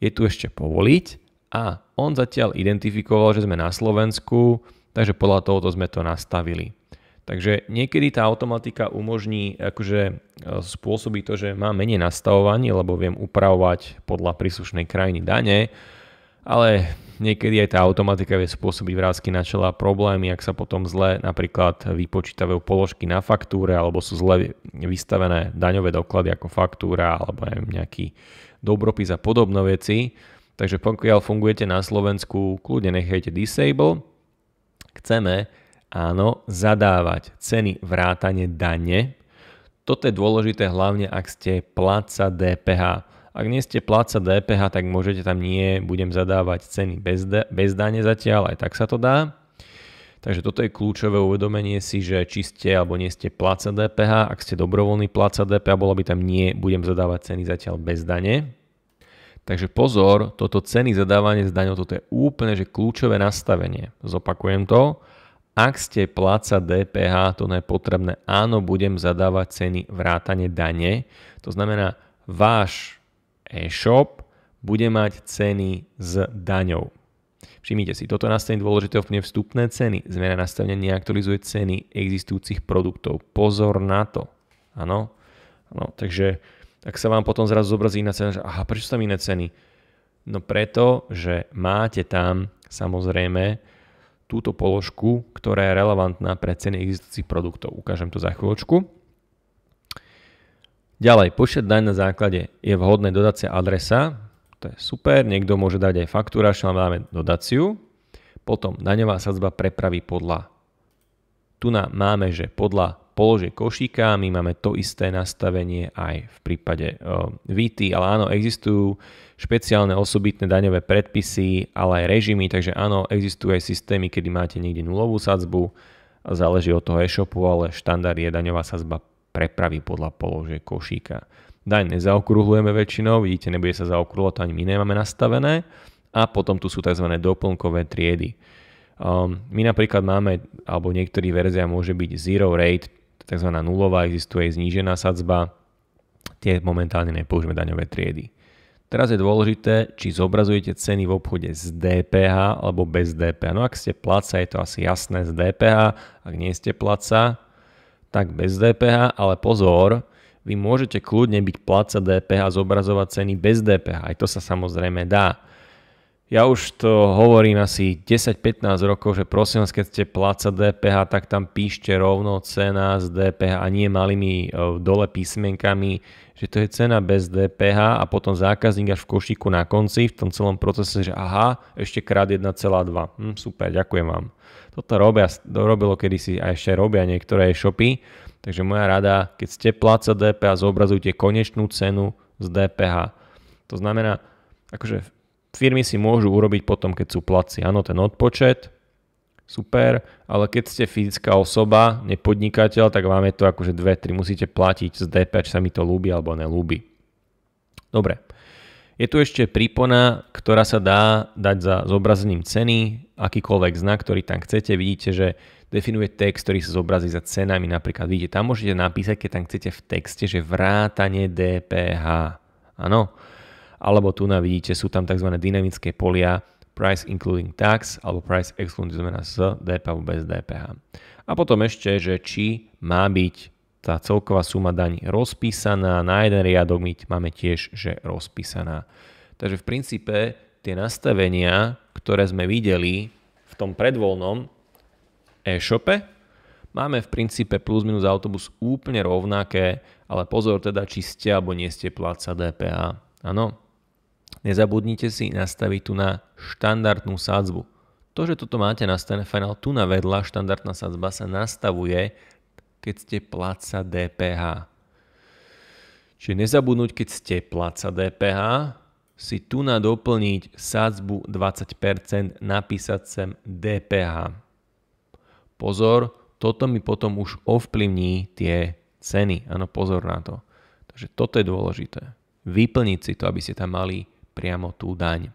je tu ešte povoliť a on zatiaľ identifikoval, že sme na Slovensku, takže podľa tohoto sme to nastavili. Takže niekedy tá automatika umožní akože e, spôsobí to, že má menej nastavovaní, lebo viem upravovať podľa príslušnej krajiny dane, ale niekedy aj tá automatika vie spôsobiť vrázky na čela problémy, ak sa potom zle napríklad vypočítavajú položky na faktúre alebo sú zle vystavené daňové doklady ako faktúra alebo aj nejaký dobropis a podobné veci. Takže pokiaľ fungujete na Slovensku, kľudne nechajte disable. Chceme, áno, zadávať ceny vrátane dane. Toto je dôležité hlavne, ak ste pláca DPH. Ak nie ste pláca DPH, tak môžete tam nie, budem zadávať ceny bez, da- bez dane zatiaľ, aj tak sa to dá. Takže toto je kľúčové uvedomenie si, že či ste alebo nie ste pláca DPH. Ak ste dobrovoľný pláca DPH, bolo by tam nie, budem zadávať ceny zatiaľ bez dane. Takže pozor, toto ceny zadávanie s daňou, toto je úplne že kľúčové nastavenie. Zopakujem to. Ak ste pláca DPH, to je potrebné, áno, budem zadávať ceny vrátane dane. To znamená, váš e-shop bude mať ceny s daňou. Všimnite si, toto nastavenie dôležité ovplyvne vstupné ceny. Zmena nastavenia neaktualizuje ceny existujúcich produktov. Pozor na to. Áno? No, takže tak sa vám potom zrazu zobrazí iná cena, že aha, prečo sú tam iné ceny? No preto, že máte tam samozrejme túto položku, ktorá je relevantná pre ceny existujúcich produktov. Ukážem to za chvíľočku. Ďalej, počet daň na základe je vhodné dodacia adresa, to je super, niekto môže dať aj faktúra, čo máme dodaciu. Potom daňová sadzba prepravy podľa. Tu nám máme, že podľa polože košíka, my máme to isté nastavenie aj v prípade eh, VT, ale áno, existujú špeciálne osobitné daňové predpisy, ale aj režimy, takže áno, existujú aj systémy, kedy máte niekde nulovú sadzbu, záleží od toho e-shopu, ale štandard je daňová sadzba prepravy podľa polože košíka. Daň nezaokrúhlujeme väčšinou, vidíte, nebude sa zaokrúhlo, to ani my nemáme nastavené. A potom tu sú tzv. doplnkové triedy. Um, my napríklad máme, alebo niektorý verzia môže byť zero rate, tzv. nulová, existuje aj znížená sadzba, tie momentálne nepoužívame daňové triedy. Teraz je dôležité, či zobrazujete ceny v obchode s DPH alebo bez DPH. No ak ste placa, je to asi jasné z DPH, ak nie ste placa, tak bez DPH, ale pozor, vy môžete kľudne byť placa DPH, zobrazovať ceny bez DPH, aj to sa samozrejme dá. Ja už to hovorím asi 10-15 rokov, že prosím vás, keď ste pláca DPH, tak tam píšte rovno cena z DPH a nie malými e, dole písmenkami, že to je cena bez DPH a potom zákazník až v košíku na konci v tom celom procese, že aha, ešte krát 1,2. Hm, super, ďakujem vám. Toto robia, robilo kedysi a ešte robia niektoré e-shopy, takže moja rada, keď ste pláca DPH, zobrazujte konečnú cenu z DPH. To znamená, akože firmy si môžu urobiť potom, keď sú placi. Áno, ten odpočet, super, ale keď ste fyzická osoba, nepodnikateľ, tak máme to akože dve, tri musíte platiť z DP, či sa mi to ľúbi alebo nelúbi. Dobre, je tu ešte prípona, ktorá sa dá dať za zobrazením ceny, akýkoľvek znak, ktorý tam chcete. Vidíte, že definuje text, ktorý sa zobrazí za cenami. Napríklad vidíte, tam môžete napísať, keď tam chcete v texte, že vrátanie DPH. Áno. Alebo tu na vidíte, sú tam tzv. dynamické polia, price including tax alebo price excluding zmena s DPH bez DPH. A potom ešte, že či má byť tá celková suma daň rozpísaná, na jeden riadok my máme tiež, že rozpísaná. Takže v princípe tie nastavenia, ktoré sme videli v tom predvoľnom e-shope, máme v princípe plus minus autobus úplne rovnaké, ale pozor teda, či ste alebo nie ste pláca DPH. Áno, Nezabudnite si nastaviť tu na štandardnú sadzbu. To, že toto máte nastavené final tu na vedľa, štandardná sadzba sa nastavuje, keď ste placa DPH. Čiže nezabudnúť, keď ste placa DPH, si tu na doplniť sadzbu 20%, napísať sem DPH. Pozor, toto mi potom už ovplyvní tie ceny. Áno, pozor na to. Takže toto je dôležité. Vyplniť si to, aby ste tam mali priamo tú daň.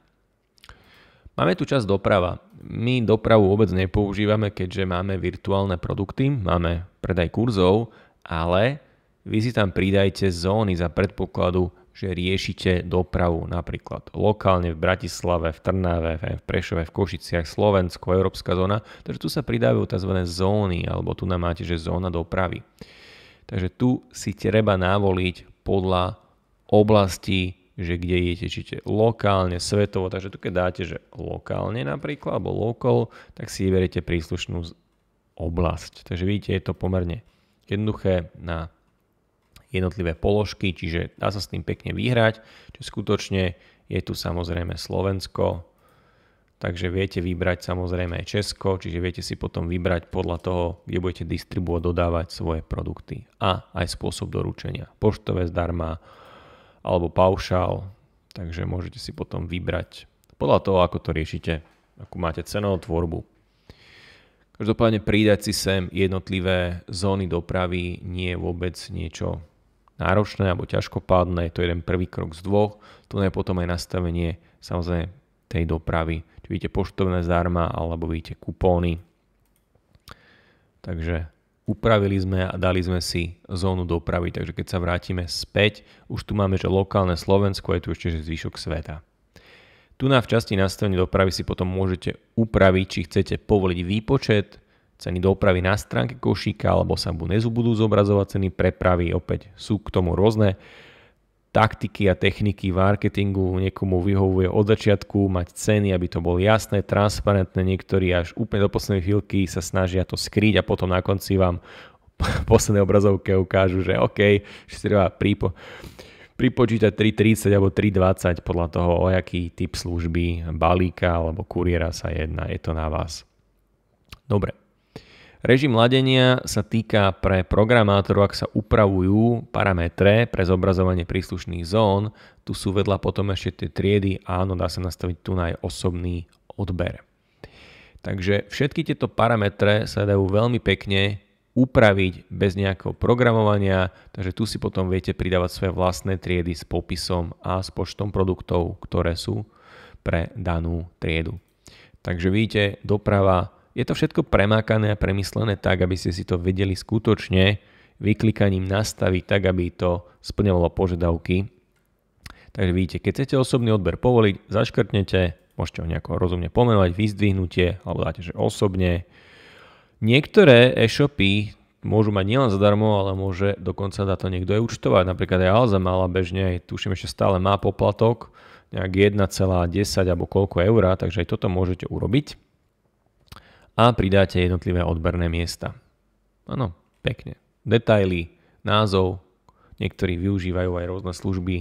Máme tu čas doprava. My dopravu vôbec nepoužívame, keďže máme virtuálne produkty, máme predaj kurzov, ale vy si tam pridajte zóny za predpokladu, že riešite dopravu napríklad lokálne v Bratislave, v Trnave, v Prešove, v Košiciach, Slovensko, Európska zóna. Takže tu sa pridajú tzv. zóny, alebo tu nám máte, že zóna dopravy. Takže tu si treba navoliť podľa oblasti že kde idete, či lokálne, svetovo, takže tu keď dáte, že lokálne napríklad, alebo local, tak si vyberiete príslušnú oblasť. Takže vidíte, je to pomerne jednoduché na jednotlivé položky, čiže dá sa s tým pekne vyhrať, čiže skutočne je tu samozrejme Slovensko, takže viete vybrať samozrejme aj Česko, čiže viete si potom vybrať podľa toho, kde budete distribuovať, dodávať svoje produkty a aj spôsob doručenia. Poštové zdarma, alebo paušál, takže môžete si potom vybrať podľa toho, ako to riešite, ako máte cenovú tvorbu. Každopádne pridať si sem jednotlivé zóny dopravy nie je vôbec niečo náročné alebo ťažkopádne, je to jeden prvý krok z dvoch, tu je potom aj nastavenie samozrejme tej dopravy, či vidíte poštovné zdarma alebo vidíte kupóny. Takže upravili sme a dali sme si zónu dopravy, takže keď sa vrátime späť, už tu máme, že lokálne Slovensko je tu ešte že zvyšok sveta. Tu na v časti nastavenia dopravy si potom môžete upraviť, či chcete povoliť výpočet, ceny dopravy na stránke košíka, alebo sa budú nezubudú zobrazovať ceny prepravy, opäť sú k tomu rôzne taktiky a techniky marketingu niekomu vyhovuje od začiatku, mať ceny, aby to bolo jasné, transparentné, niektorí až úplne do poslednej chvíľky sa snažia to skryť a potom na konci vám poslednej obrazovke ukážu, že OK, že si treba prípo, pripočítať 3.30 alebo 3.20 podľa toho, o aký typ služby, balíka alebo kuriéra sa jedná. Je to na vás. Dobre, Režim ladenia sa týka pre programátorov, ak sa upravujú parametre pre zobrazovanie príslušných zón. Tu sú vedľa potom ešte tie triedy. Áno, dá sa nastaviť tu na aj osobný odber. Takže všetky tieto parametre sa dajú veľmi pekne upraviť bez nejakého programovania, takže tu si potom viete pridávať svoje vlastné triedy s popisom a s počtom produktov, ktoré sú pre danú triedu. Takže vidíte, doprava je to všetko premákané a premyslené tak, aby ste si to vedeli skutočne vyklikaním nastaviť tak, aby to splňovalo požiadavky. Takže vidíte, keď chcete osobný odber povoliť, zaškrtnete, môžete ho nejako rozumne pomenovať, vyzdvihnutie, alebo dáte, že osobne. Niektoré e-shopy môžu mať nielen zadarmo, ale môže dokonca za to niekto aj účtovať. Napríklad aj Alza mala bežne, aj tuším ešte stále má poplatok, nejak 1,10 alebo koľko eurá, takže aj toto môžete urobiť a pridáte jednotlivé odberné miesta. Áno, pekne. Detaily, názov, niektorí využívajú aj rôzne služby,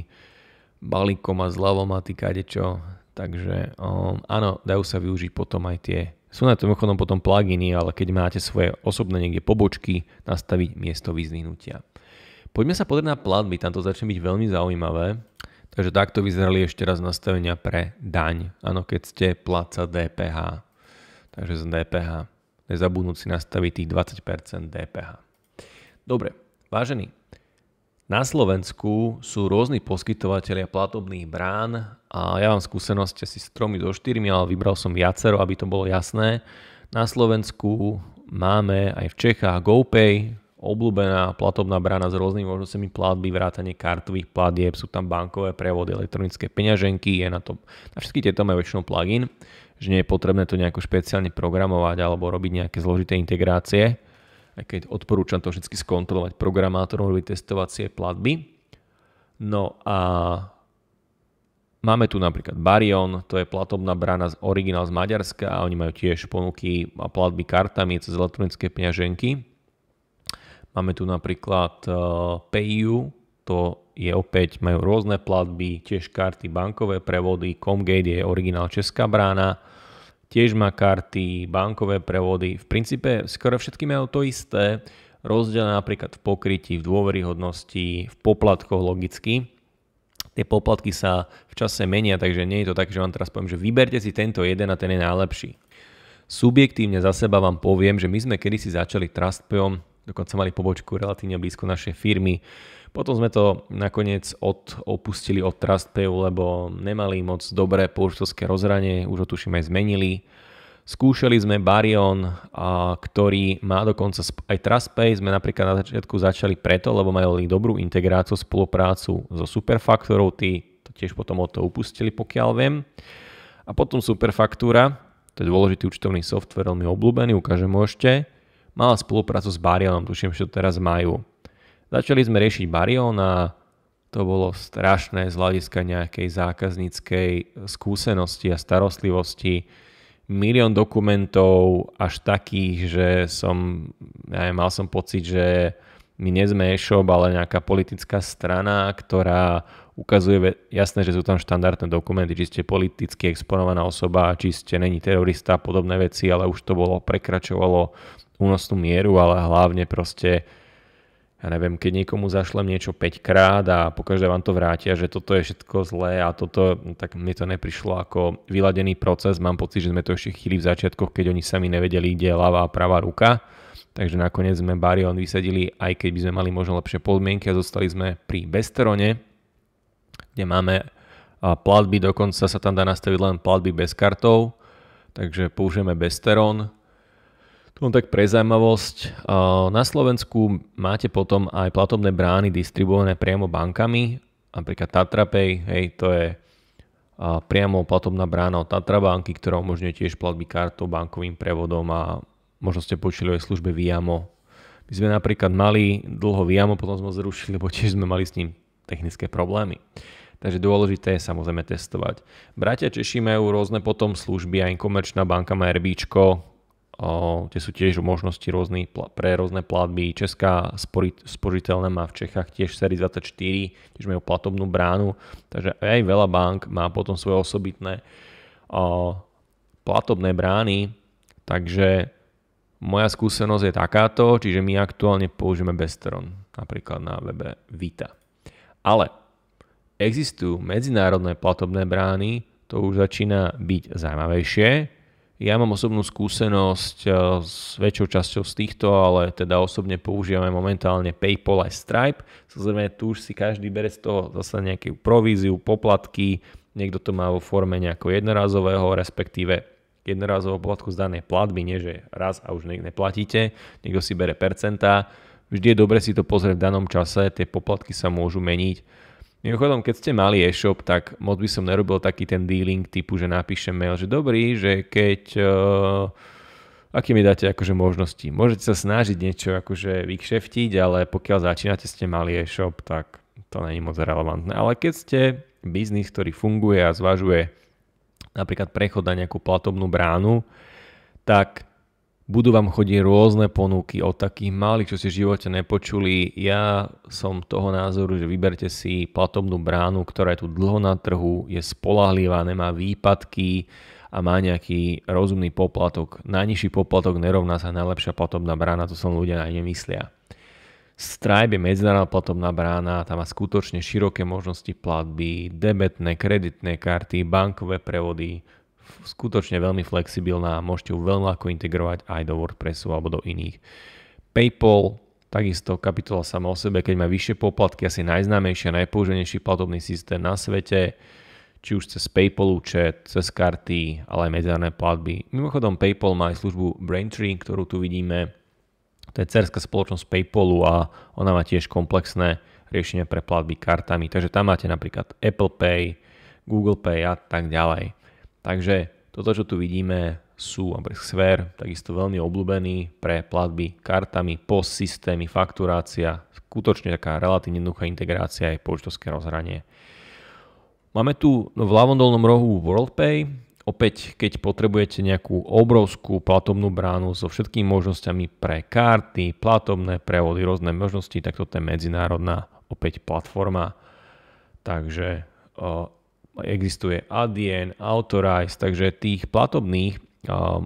balíkom a zľavom a čo. Takže um, áno, dajú sa využiť potom aj tie sú na tom mimochodom potom pluginy, ale keď máte svoje osobné niekde pobočky, nastaviť miesto vyzdvihnutia. Poďme sa pozrieť na platby, tam to začne byť veľmi zaujímavé. Takže takto vyzerali ešte raz nastavenia pre daň, áno, keď ste placa DPH. Takže z DPH. Nezabudnúť si nastaviť tých 20% DPH. Dobre, vážení, na Slovensku sú rôzni poskytovateľia platobných brán a ja mám skúsenosť asi s tromi, so štyrmi, ale vybral som viacero, aby to bolo jasné. Na Slovensku máme aj v Čechách GoPay, obľúbená platobná brána s rôznymi možnosťami platby, vrátanie kartových platieb, sú tam bankové prevody, elektronické peňaženky, je na to, na všetky tieto majú väčšinou plugin že nie je potrebné to nejako špeciálne programovať alebo robiť nejaké zložité integrácie, aj keď odporúčam to vždy skontrolovať programátorom, robiť testovacie platby. No a máme tu napríklad Barion, to je platobná brána z originál z Maďarska a oni majú tiež ponuky a platby kartami cez elektronické peňaženky. Máme tu napríklad eh, PayU, to je opäť, majú rôzne platby, tiež karty bankové prevody, Comgate je originál Česká brána, tiež má karty, bankové prevody. V princípe skoro všetky majú to isté, rozdiel napríklad v pokrytí, v dôveryhodnosti, v poplatkoch logicky. Tie poplatky sa v čase menia, takže nie je to tak, že vám teraz poviem, že vyberte si tento jeden a ten je najlepší. Subjektívne za seba vám poviem, že my sme kedysi začali TrustPayom, dokonca mali pobočku relatívne blízko našej firmy, potom sme to nakoniec od, opustili od TrustPay, lebo nemali moc dobré použiteľské rozhranie, už ho tuším aj zmenili. Skúšali sme Barion, a, ktorý má dokonca aj TrustPay, sme napríklad na začiatku začali preto, lebo mali dobrú integráciu, spoluprácu so Superfaktorou, tí to tiež potom od toho upustili, pokiaľ viem. A potom Superfaktúra, to je dôležitý účtovný software, veľmi obľúbený, ukážem ho ešte, mala spoluprácu s Barionom, tuším, že to teraz majú. Začali sme riešiť a to bolo strašné z hľadiska nejakej zákazníckej skúsenosti a starostlivosti. Milión dokumentov až takých, že som, ja mal som pocit, že my nie sme e-shop, ale nejaká politická strana, ktorá ukazuje, jasné, že sú tam štandardné dokumenty, či ste politicky exponovaná osoba, či ste není terorista a podobné veci, ale už to bolo, prekračovalo únosnú mieru, ale hlavne proste ja neviem, keď niekomu zašlem niečo 5 krát a pokaždé vám to vrátia, že toto je všetko zlé a toto, tak mne to neprišlo ako vyladený proces. Mám pocit, že sme to ešte chýli v začiatkoch, keď oni sami nevedeli, kde je ľavá a pravá ruka. Takže nakoniec sme Barion vysadili, aj keď by sme mali možno lepšie podmienky a zostali sme pri Besterone, kde máme platby, dokonca sa tam dá nastaviť len platby bez kartov, takže použijeme Besteron tu len tak pre zaujímavosť. Na Slovensku máte potom aj platobné brány distribuované priamo bankami, napríklad Pay, hej, to je priamo platobná brána od Tatra banky, ktorá umožňuje tiež platby kartou, bankovým prevodom a možno ste počuli aj službe Viamo. My sme napríklad mali dlho Viamo, potom sme ho zrušili, lebo tiež sme mali s ním technické problémy. Takže dôležité je samozrejme testovať. Bratia Češi majú rôzne potom služby, aj komerčná banka má RBčko, Tie sú tiež možnosti rôzny, pre rôzne platby. Česká spožiteľná má v Čechách tiež série 24, tiež majú platobnú bránu, takže aj veľa bank má potom svoje osobitné platobné brány, takže moja skúsenosť je takáto, čiže my aktuálne použijeme Bestron, napríklad na webe Vita. Ale existujú medzinárodné platobné brány, to už začína byť zaujímavejšie ja mám osobnú skúsenosť eh, s väčšou časťou z týchto, ale teda osobne používame momentálne PayPal aj Stripe. Samozrejme, tu už si každý bere z toho zase nejakú províziu, poplatky, niekto to má vo forme nejakého jednorazového, respektíve jednorazového poplatku z danej platby, nie že raz a už neplatíte, niekto si bere percentá. Vždy je dobre si to pozrieť v danom čase, tie poplatky sa môžu meniť Mimochodom, keď ste mali e-shop, tak moc by som nerobil taký ten dealing typu, že napíšem mail, že dobrý, že keď... Uh, eh, aké mi dáte akože možnosti. Môžete sa snažiť niečo akože vykšeftiť, ale pokiaľ začínate ste mali e-shop, tak to není moc relevantné. Ale keď ste biznis, ktorý funguje a zvažuje napríklad prechod na nejakú platobnú bránu, tak budú vám chodiť rôzne ponuky od takých malých, čo si v živote nepočuli. Ja som toho názoru, že vyberte si platobnú bránu, ktorá je tu dlho na trhu, je spolahlivá, nemá výpadky a má nejaký rozumný poplatok. Najnižší poplatok nerovná sa najlepšia platobná brána, to som ľudia aj nemyslia. Stripe je medzinárodná platobná brána, tam má skutočne široké možnosti platby, debetné, kreditné karty, bankové prevody, skutočne veľmi flexibilná, a môžete ju veľmi ľahko integrovať aj do WordPressu alebo do iných. PayPal, takisto kapitola sama o sebe, keď má vyššie poplatky, asi najznámejší a najpoužívanejší platobný systém na svete, či už cez PayPal účet, cez karty, ale aj medzárne platby. Mimochodom PayPal má aj službu Braintree, ktorú tu vidíme. To je cerská spoločnosť PayPalu a ona má tiež komplexné riešenie pre platby kartami. Takže tam máte napríklad Apple Pay, Google Pay a tak ďalej. Takže toto, čo tu vidíme, sú napríklad sfér takisto veľmi obľúbený pre platby kartami, POS systémy, fakturácia, skutočne taká relatívne jednoduchá integrácia aj počtovské rozhranie. Máme tu no, v ľavom dolnom rohu WorldPay, opäť keď potrebujete nejakú obrovskú platobnú bránu so všetkými možnosťami pre karty, platobné prevody, rôzne možnosti, tak toto je medzinárodná opäť platforma. Takže existuje ADN, Authorize, takže tých platobných uh,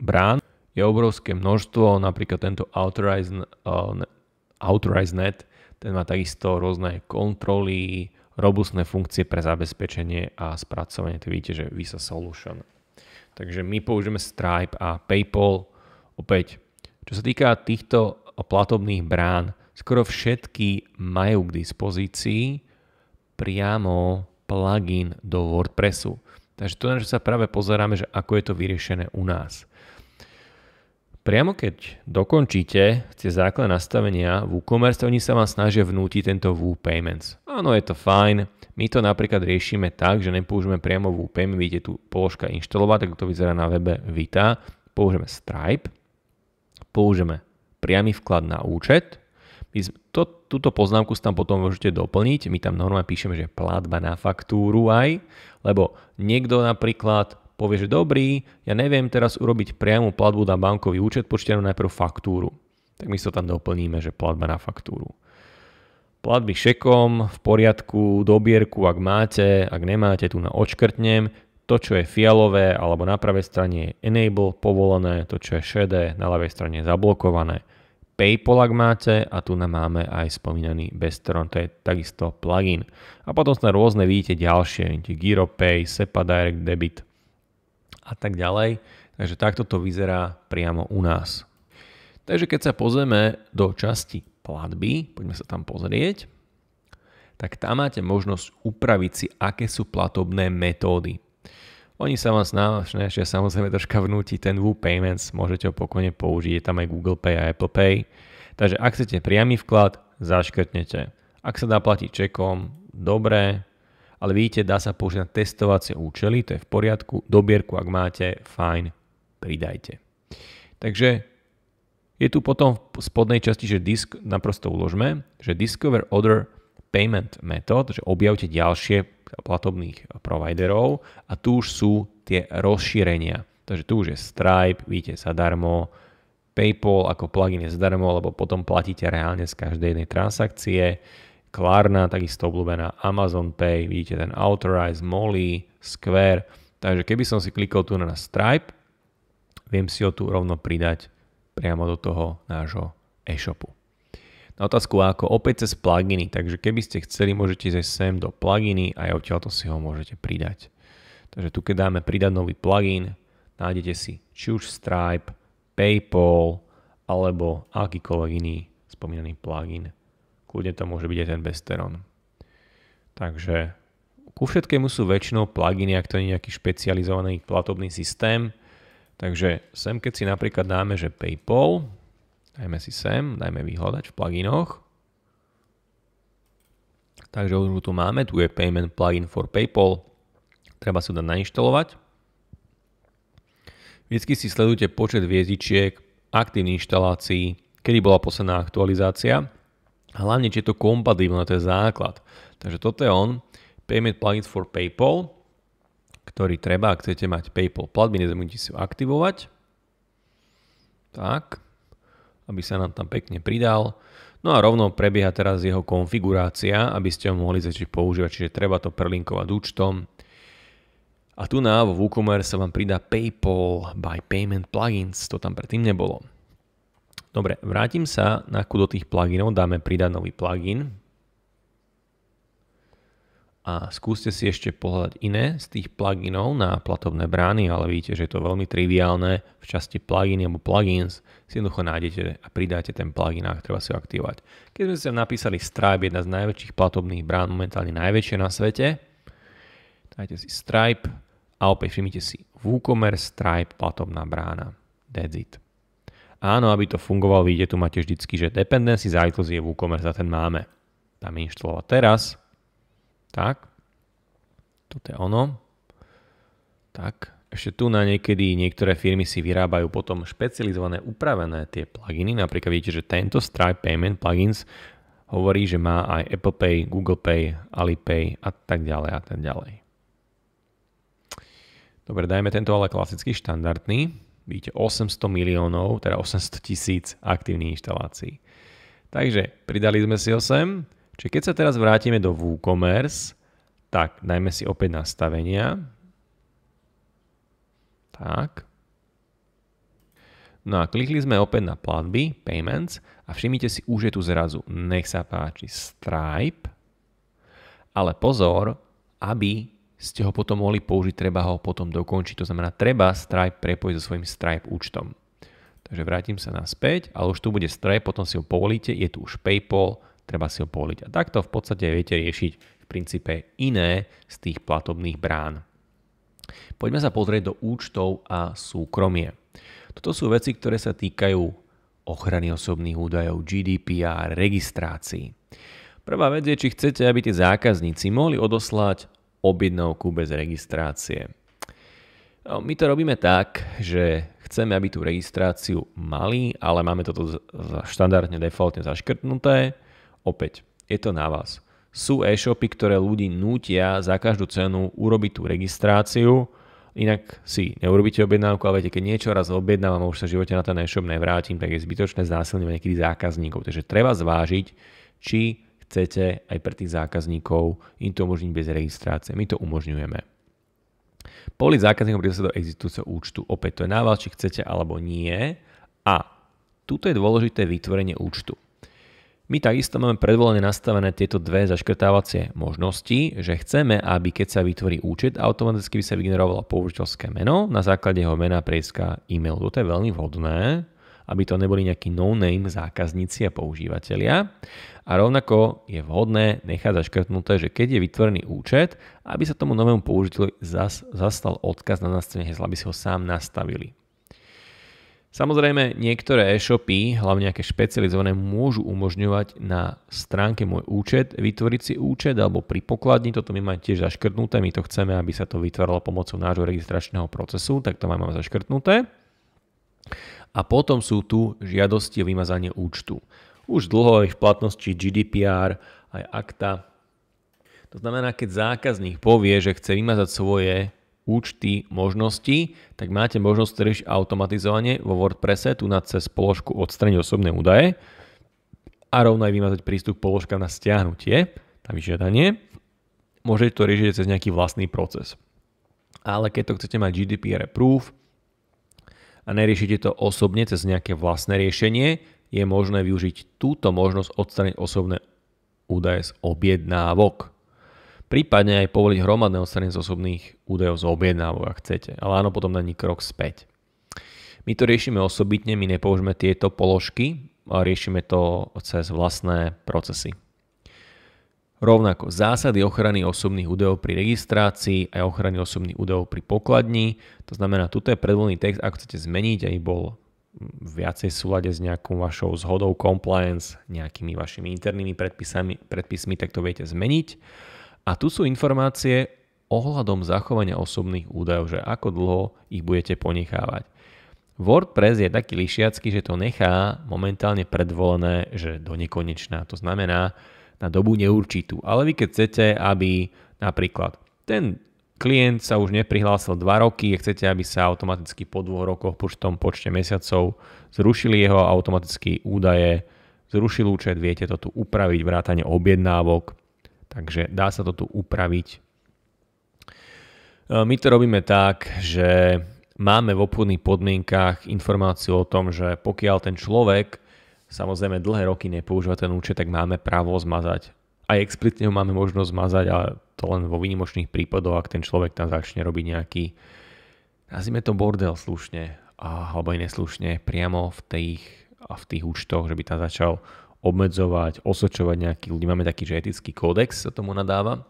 brán je obrovské množstvo, napríklad tento Authorize, uh, Authorize Net, ten má takisto rôzne kontroly, robustné funkcie pre zabezpečenie a spracovanie. to vidíte, že Visa Solution. Takže my použijeme Stripe a PayPal. Opäť, čo sa týka týchto platobných brán, skoro všetky majú k dispozícii priamo plugin do WordPressu. Takže to, na čo sa práve pozeráme, že ako je to vyriešené u nás. Priamo keď dokončíte tie základné nastavenia v WooCommerce, oni sa vám snažia vnútiť tento WooPayments. Áno, je to fajn. My to napríklad riešime tak, že nepoužíme priamo WooPayments, vidíte tu položka inštalovať, tak to vyzerá na webe Vita. Použijeme Stripe, použijeme priamy vklad na účet, to, túto poznámku si tam potom môžete doplniť. My tam normálne píšeme, že platba na faktúru aj, lebo niekto napríklad povie, že dobrý, ja neviem teraz urobiť priamu platbu na bankový účet, počítam najprv faktúru. Tak my sa tam doplníme, že platba na faktúru. Platby šekom, v poriadku, dobierku, ak máte, ak nemáte, tu na očkrtnem. To, čo je fialové alebo na pravej strane je enable, povolené, to, čo je šedé, na ľavej strane je zablokované. Paypal, ak máte a tu nám máme aj spomínaný Bestron, to je takisto plugin. A potom sa rôzne vidíte ďalšie, vidíte GiroPay, SEPA Direct Debit a tak ďalej. Takže takto to vyzerá priamo u nás. Takže keď sa pozrieme do časti platby, poďme sa tam pozrieť, tak tam máte možnosť upraviť si, aké sú platobné metódy. Oni sa vám snažia samozrejme troška vnúti ten Woo Payments, môžete ho pokojne použiť, je tam aj Google Pay a Apple Pay. Takže ak chcete priamy vklad, zaškrtnete. Ak sa dá platiť čekom, dobré. ale vidíte, dá sa použiť na testovacie účely, to je v poriadku, dobierku ak máte, fajn, pridajte. Takže je tu potom v spodnej časti, že disk, naprosto uložme, že Discover Other Payment Method, že objavte ďalšie platobných providerov a tu už sú tie rozšírenia. Takže tu už je Stripe, vidíte, zadarmo, PayPal ako plugin je zadarmo, lebo potom platíte reálne z každej jednej transakcie. Klarna, takisto obľúbená Amazon Pay, vidíte ten Authorize, Molly, Square. Takže keby som si klikol tu na Stripe, viem si ho tu rovno pridať priamo do toho nášho e-shopu na otázku ako opäť cez pluginy, takže keby ste chceli, môžete ísť sem do pluginy a aj odtiaľto si ho môžete pridať. Takže tu keď dáme pridať nový plugin, nájdete si či už Stripe, PayPal alebo akýkoľvek iný spomínaný plugin. Kľudne to môže byť aj ten Besteron. Takže ku všetkému sú väčšinou pluginy, ak to nie je nejaký špecializovaný platobný systém. Takže sem keď si napríklad dáme, že PayPal, Dajme si sem, dajme vyhľadať v pluginoch. Takže už tu máme, tu je Payment Plugin for PayPal. Treba sa dať nainštalovať. Vždycky si sledujte počet hviezdičiek, aktívnych inštalácií, kedy bola posledná aktualizácia. Hlavne, či je to kompatibilné, to je základ. Takže toto je on, Payment Plugin for PayPal, ktorý treba, ak chcete mať PayPal platby, nezamujte si ho aktivovať. Tak, aby sa nám tam pekne pridal. No a rovno prebieha teraz jeho konfigurácia, aby ste ho mohli začať používať, čiže treba to prelinkovať účtom. A tu na vo WooCommerce sa vám pridá PayPal by Payment Plugins, to tam predtým nebolo. Dobre, vrátim sa na do tých pluginov, dáme pridať nový plugin a skúste si ešte pohľadať iné z tých pluginov na platobné brány, ale vidíte, že je to veľmi triviálne. V časti pluginy alebo plugins si jednoducho nájdete a pridáte ten plugin a treba si ho aktivovať. Keď sme sa napísali Stripe, jedna z najväčších platobných brán, momentálne najväčšia na svete, dajte si Stripe a opäť všimnite si WooCommerce Stripe platobná brána. That's it. Áno, aby to fungovalo, vidíte, tu máte vždycky, že dependency závislosť je WooCommerce a ten máme. Tam inštalovať teraz, tak. Toto je ono. Tak. Ešte tu na niekedy niektoré firmy si vyrábajú potom špecializované upravené tie pluginy. Napríklad vidíte, že tento Stripe Payment plugins hovorí, že má aj Apple Pay, Google Pay, Alipay a tak ďalej a tak ďalej. Dobre, dajme tento ale klasický štandardný. Vidíte 800 miliónov, teda 800 tisíc aktívnych inštalácií. Takže pridali sme si 8, Čiže keď sa teraz vrátime do WooCommerce, tak dajme si opäť nastavenia. Tak. No a klikli sme opäť na platby, payments a všimnite si, už je tu zrazu, nech sa páči, Stripe. Ale pozor, aby ste ho potom mohli použiť, treba ho potom dokončiť. To znamená, treba Stripe prepojiť so svojím Stripe účtom. Takže vrátim sa naspäť, ale už tu bude Stripe, potom si ho povolíte, je tu už PayPal, treba si ho poliť. A takto v podstate viete riešiť v princípe iné z tých platobných brán. Poďme sa pozrieť do účtov a súkromie. Toto sú veci, ktoré sa týkajú ochrany osobných údajov, GDPR, registrácií. Prvá vec je, či chcete, aby tie zákazníci mohli odoslať objednávku bez registrácie. No, my to robíme tak, že chceme, aby tú registráciu mali, ale máme toto štandardne defaultne zaškrtnuté Opäť, je to na vás. Sú e-shopy, ktoré ľudí nútia za každú cenu urobiť tú registráciu, inak si neurobíte objednávku, ale viete, keď niečo raz objednávam a už sa v živote na ten e-shop nevrátim, tak je zbytočné znásilňovanie niekedy zákazníkov. Takže treba zvážiť, či chcete aj pre tých zákazníkov im to umožniť bez registrácie. My to umožňujeme. Poli zákazníkov príde sa do existujúceho účtu. Opäť to je na vás, či chcete alebo nie. A tuto je dôležité vytvorenie účtu. My takisto máme predvolenie nastavené tieto dve zaškrtávacie možnosti, že chceme, aby keď sa vytvorí účet, automaticky by sa vygenerovalo použiteľské meno, na základe jeho mena prieska e-mail. To je veľmi vhodné, aby to neboli nejakí no-name zákazníci a používateľia. A rovnako je vhodné nechať zaškrtnuté, že keď je vytvorený účet, aby sa tomu novému použiteľu zas, zastal odkaz na nastavenie hesla, aby si ho sám nastavili. Samozrejme, niektoré e-shopy, hlavne nejaké špecializované, môžu umožňovať na stránke môj účet vytvoriť si účet alebo pri pokladni. Toto my máme tiež zaškrtnuté, my to chceme, aby sa to vytváralo pomocou nášho registračného procesu, tak to máme zaškrtnuté. A potom sú tu žiadosti o vymazanie účtu. Už dlho je v platnosti GDPR, aj akta. To znamená, keď zákazník povie, že chce vymazať svoje účty možnosti, tak máte možnosť riešiť automatizovanie vo WordPresse tu na cez položku odstraniť osobné údaje a rovno aj vymazať prístup položka na stiahnutie, na vyžiadanie. Môžete to riešiť cez nejaký vlastný proces. Ale keď to chcete mať GDPR proof a neriešite to osobne cez nejaké vlastné riešenie, je možné využiť túto možnosť odstraniť osobné údaje z objednávok prípadne aj povoliť hromadné odstranenie z osobných údajov z objednávok, ak chcete. Ale áno, potom daní krok späť. My to riešime osobitne, my nepoužíme tieto položky a riešime to cez vlastné procesy. Rovnako zásady ochrany osobných údajov pri registrácii a ochrany osobných údajov pri pokladni. To znamená, tuto je predvoľný text, ak chcete zmeniť, aby bol viacej súlade s nejakou vašou zhodou compliance, nejakými vašimi internými predpismi, tak to viete zmeniť. A tu sú informácie ohľadom zachovania osobných údajov, že ako dlho ich budete ponechávať. WordPress je taký lišiacký, že to nechá momentálne predvolené, že do nekonečná. To znamená na dobu neurčitú. Ale vy keď chcete, aby napríklad ten klient sa už neprihlásil 2 roky a chcete, aby sa automaticky po dvoch rokoch po tom počte mesiacov zrušili jeho automatické údaje, zrušil účet, viete to tu upraviť, vrátanie objednávok, Takže dá sa to tu upraviť. E, my to robíme tak, že máme v obchodných podmienkách informáciu o tom, že pokiaľ ten človek samozrejme dlhé roky nepoužíva ten účet, tak máme právo zmazať. Aj explicitne ho máme možnosť zmazať, ale to len vo výnimočných prípadoch, ak ten človek tam začne robiť nejaký, nazvime to bordel slušne, alebo aj neslušne, priamo v tých, v tých účtoch, že by tam začal obmedzovať, osočovať nejakých ľudí. Máme taký, že etický kódex sa tomu nadáva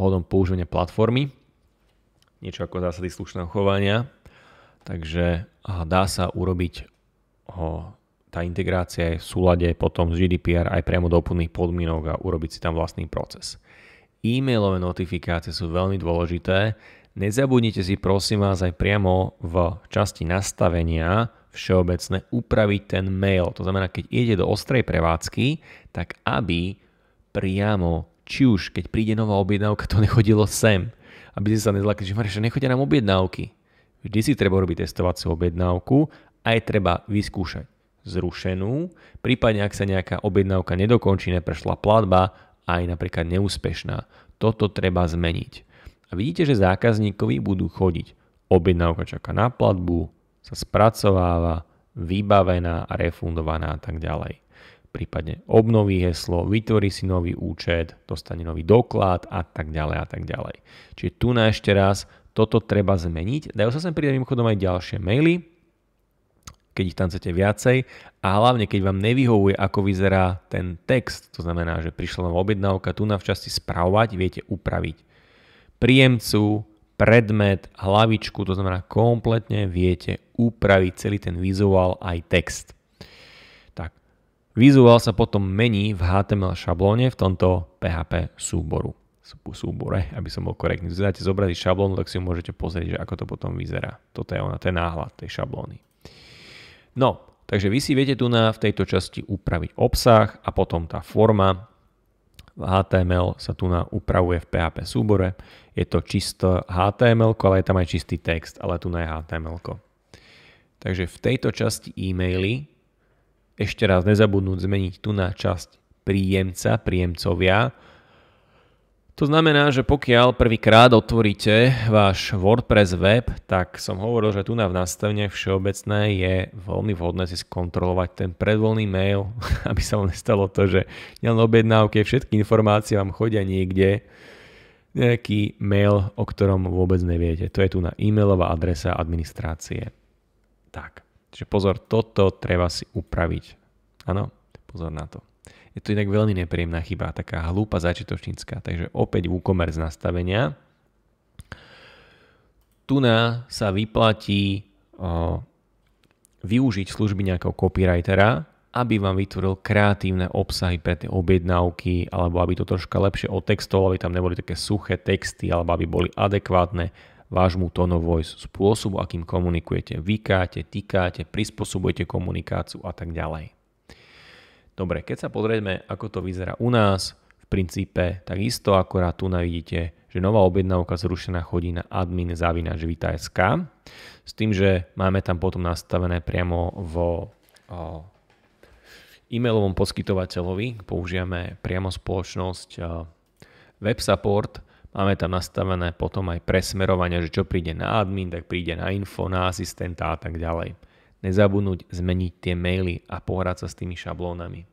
ohľadom používania platformy, niečo ako zásady slušného chovania. Takže dá sa urobiť ho, tá integrácia je v súlade potom s GDPR aj priamo do úplných podmienok a urobiť si tam vlastný proces. E-mailové notifikácie sú veľmi dôležité. Nezabudnite si prosím vás aj priamo v časti nastavenia všeobecné upraviť ten mail. To znamená, keď ide do ostrej prevádzky, tak aby priamo, či už keď príde nová objednávka, to nechodilo sem. Aby ste sa nezlakli, že Mariša, nechodia nám objednávky. Vždy si treba robiť testovaciu objednávku a je treba vyskúšať zrušenú, prípadne ak sa nejaká objednávka nedokončí, neprešla platba, aj napríklad neúspešná. Toto treba zmeniť. A vidíte, že zákazníkovi budú chodiť. Objednávka čaká na platbu, sa spracováva, vybavená a refundovaná a tak ďalej. Prípadne obnoví heslo, vytvorí si nový účet, dostane nový doklad a tak ďalej a tak ďalej. Čiže tu na ešte raz toto treba zmeniť. Dajú sa sem pridať mimochodom aj ďalšie maily, keď ich tam chcete viacej a hlavne keď vám nevyhovuje, ako vyzerá ten text, to znamená, že prišla vám objednávka, tu na v časti spravovať viete upraviť príjemcu, predmet, hlavičku, to znamená kompletne viete upraviť celý ten vizuál aj text. Tak, vizuál sa potom mení v HTML šablóne v tomto PHP súboru súbore, aby som bol korektný. Keď dáte zobrazy šablónu, tak si ju môžete pozrieť, že ako to potom vyzerá. Toto je ona, ten náhľad tej šablóny. No, takže vy si viete tu na, v tejto časti upraviť obsah a potom tá forma, HTML sa tu na upravuje v PHP súbore. Je to čisto HTML, ale je tam aj čistý text, ale tu na je HTML. -ko. Takže v tejto časti e-maily ešte raz nezabudnúť zmeniť tu na časť príjemca, príjemcovia, to znamená, že pokiaľ prvýkrát otvoríte váš WordPress web, tak som hovoril, že tu na v nastavne všeobecné je veľmi vhodné si skontrolovať ten predvolný mail, aby sa vám nestalo to, že nielen objednávke, všetky informácie vám chodia niekde, nejaký mail, o ktorom vôbec neviete. To je tu na e-mailová adresa administrácie. Tak, čiže pozor, toto treba si upraviť. Áno, pozor na to. Je to inak veľmi nepríjemná chyba, taká hlúpa začiatočnícka. Takže opäť WooCommerce nastavenia. Tu na sa vyplatí o, využiť služby nejakého copywritera, aby vám vytvoril kreatívne obsahy pre tie objednávky, alebo aby to troška lepšie otextoval, aby tam neboli také suché texty, alebo aby boli adekvátne vášmu tone voice, spôsobu, akým komunikujete, vykáte, tikáte, prispôsobujete komunikáciu a tak ďalej. Dobre, keď sa pozrieme, ako to vyzerá u nás, v princípe takisto, akorát tu navidíte, že nová objednávka zrušená chodí na admin zavinač Vita.sk s tým, že máme tam potom nastavené priamo vo e-mailovom poskytovateľovi, použijeme priamo spoločnosť Web WebSupport, Máme tam nastavené potom aj presmerovanie, že čo príde na admin, tak príde na info, na asistenta a tak ďalej. Nezabudnúť zmeniť tie maily a pohrať sa s tými šablónami.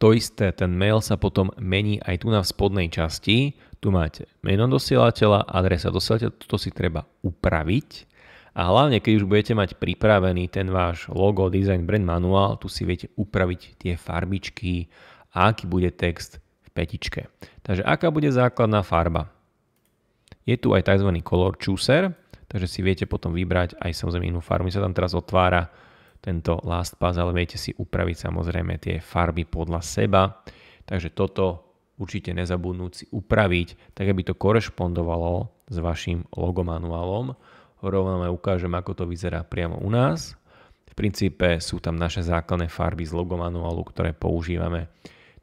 To isté, ten mail sa potom mení aj tu na v spodnej časti. Tu máte meno dosielateľa, adresa dosielateľa, toto si treba upraviť. A hlavne, keď už budete mať pripravený ten váš logo, design, brand manuál, tu si viete upraviť tie farbičky aký bude text v petičke. Takže aká bude základná farba? Je tu aj tzv. color chooser, takže si viete potom vybrať aj samozrejme inú farbu. Mi sa tam teraz otvára tento LastPass, ale viete si upraviť samozrejme tie farby podľa seba. Takže toto určite nezabudnúť si upraviť, tak aby to korešpondovalo s vašim logomanuálom. Rovno vám ukážem, ako to vyzerá priamo u nás. V princípe sú tam naše základné farby z logomanuálu, ktoré používame.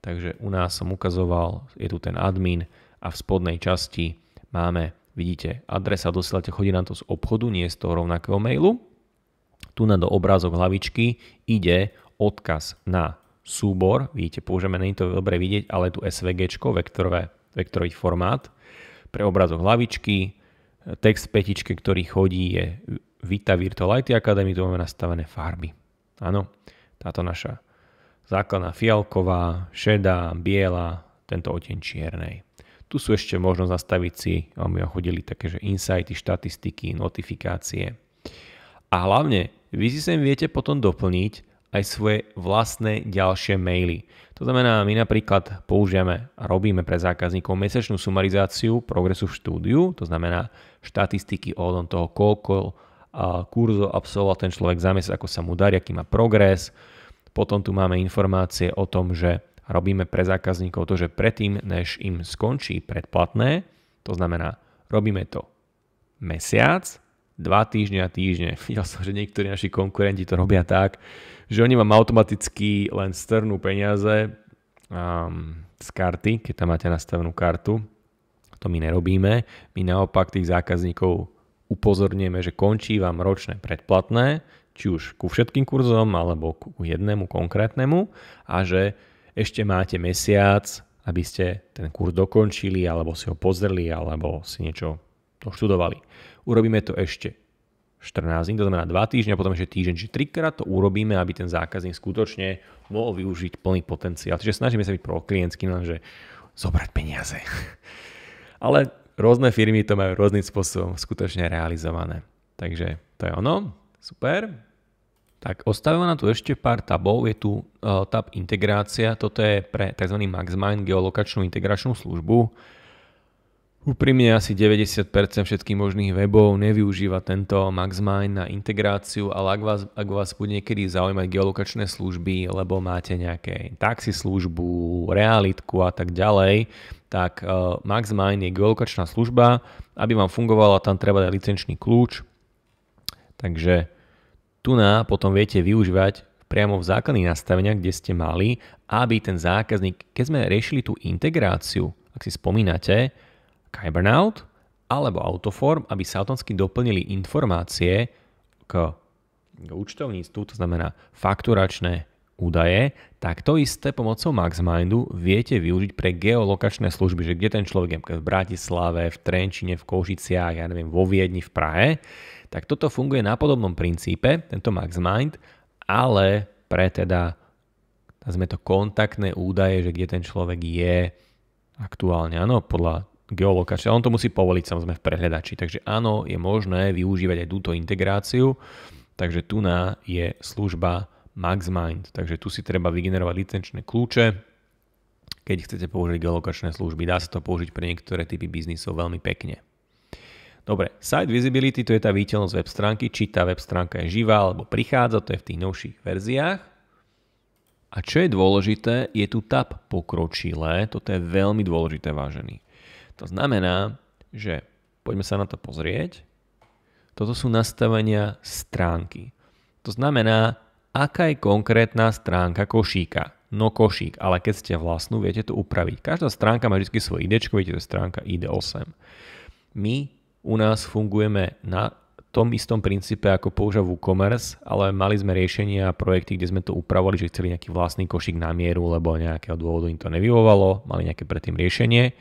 Takže u nás som ukazoval, je tu ten admin a v spodnej časti máme, vidíte, adresa dosielate, chodí nám to z obchodu, nie z toho rovnakého mailu tu na do obrázok hlavičky ide odkaz na súbor, vidíte, použijeme, není to dobre vidieť, ale tu SVG, vektorové, vektorový formát, pre obrázok hlavičky, text petičke, ktorý chodí, je Vita Virtual IT Academy, tu máme nastavené farby. Áno, táto naša základná fialková, šedá, biela, tento oteň čiernej. Tu sú ešte možnosť nastaviť si, my chodili také, že insighty, štatistiky, notifikácie, a hlavne, vy si sem viete potom doplniť aj svoje vlastné ďalšie maily. To znamená, my napríklad použijeme a robíme pre zákazníkov mesačnú sumarizáciu progresu v štúdiu, to znamená štatistiky o tom toho, koľko kurzov absolvoval ten človek za mesiac, ako sa mu darí, aký má progres. Potom tu máme informácie o tom, že robíme pre zákazníkov to, že predtým, než im skončí predplatné, to znamená, robíme to mesiac, dva týždne a týždne. Videl som, že niektorí naši konkurenti to robia tak, že oni vám automaticky len strnú peniaze um, z karty, keď tam máte nastavenú kartu. To my nerobíme. My naopak tých zákazníkov upozorníme, že končí vám ročné predplatné, či už ku všetkým kurzom alebo ku jednému konkrétnemu a že ešte máte mesiac, aby ste ten kurz dokončili alebo si ho pozreli alebo si niečo doštudovali urobíme to ešte 14 dní, to znamená 2 týždňa, potom ešte týždeň, či trikrát to urobíme, aby ten zákazník skutočne mohol využiť plný potenciál. Čiže snažíme sa byť klientský, no lenže zobrať peniaze. Ale rôzne firmy to majú rôznym spôsobom skutočne realizované. Takže to je ono. Super. Tak ostáva na tu ešte pár tabov. Je tu uh, tab integrácia. Toto je pre tzv. MaxMind geolokačnú integračnú službu Úprimne asi 90% všetkých možných webov nevyužíva tento MaxMine na integráciu, ale ak vás, ak vás bude niekedy zaujímať geolokačné služby, lebo máte nejaké taxi službu, realitku a tak ďalej, tak e, MaxMine je geolokačná služba. Aby vám fungovala, tam treba dať licenčný kľúč. Takže tu na potom viete využívať priamo v základných nastaveniach, kde ste mali, aby ten zákazník, keď sme riešili tú integráciu, ak si spomínate, Kybernaut alebo Autoform, aby sa automaticky doplnili informácie k účtovníctvu, to znamená fakturačné údaje, tak to isté pomocou MaxMindu viete využiť pre geolokačné služby, že kde ten človek je v Bratislave, v Trenčine, v Košiciach, ja neviem, vo Viedni, v Prahe, tak toto funguje na podobnom princípe, tento MaxMind, ale pre teda sme to kontaktné údaje, že kde ten človek je aktuálne, áno, podľa geolokačia. On to musí povoliť samozrejme v prehľadači. Takže áno, je možné využívať aj túto integráciu. Takže tu na je služba MaxMind. Takže tu si treba vygenerovať licenčné kľúče, keď chcete použiť geolokačné služby. Dá sa to použiť pre niektoré typy biznisov veľmi pekne. Dobre, site visibility to je tá viditeľnosť web stránky, či tá web stránka je živá alebo prichádza, to je v tých novších verziách. A čo je dôležité, je tu tab pokročilé, toto je veľmi dôležité vážený. To znamená, že poďme sa na to pozrieť. Toto sú nastavenia stránky. To znamená, aká je konkrétna stránka košíka. No košík, ale keď ste vlastnú, viete to upraviť. Každá stránka má vždy svoje ID, viete, to je stránka ID8. My u nás fungujeme na tom istom princípe, ako používa WooCommerce, ale mali sme riešenia a projekty, kde sme to upravovali, že chceli nejaký vlastný košík na mieru, lebo nejakého dôvodu im to nevyvovalo, mali nejaké predtým riešenie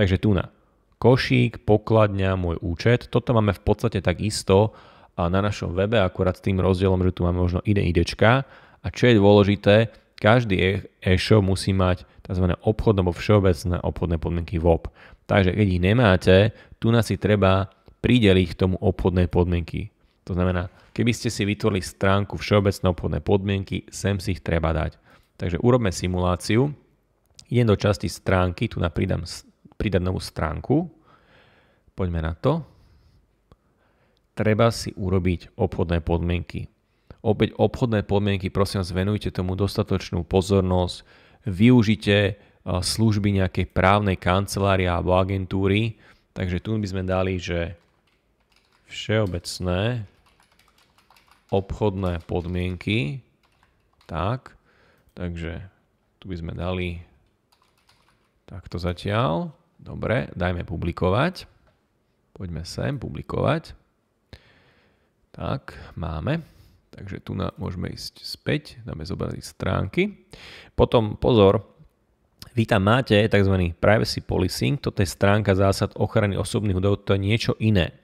Takže tu na košík, pokladňa, môj účet. Toto máme v podstate tak isto na našom webe, akurát s tým rozdielom, že tu máme možno ide idečka. A čo je dôležité, každý e- e-shop musí mať tzv. obchodné alebo všeobecné obchodné podmienky VOP. Takže keď ich nemáte, tu na si treba prideliť k tomu obchodné podmienky. To znamená, keby ste si vytvorili stránku všeobecné obchodné podmienky, sem si ich treba dať. Takže urobme simuláciu. Idem do časti stránky, tu napridám pridať novú stránku. Poďme na to. Treba si urobiť obchodné podmienky. Opäť obchodné podmienky, prosím vás, venujte tomu dostatočnú pozornosť. Využite eh, služby nejakej právnej kancelárie alebo agentúry. Takže tu by sme dali, že všeobecné obchodné podmienky. Tak, takže tu by sme dali takto zatiaľ. Dobre, dajme publikovať. Poďme sem, publikovať. Tak, máme. Takže tu na, môžeme ísť späť, dáme zobrazí stránky. Potom pozor, vy tam máte tzv. privacy policing, toto je stránka zásad ochrany osobných údajov, to je niečo iné.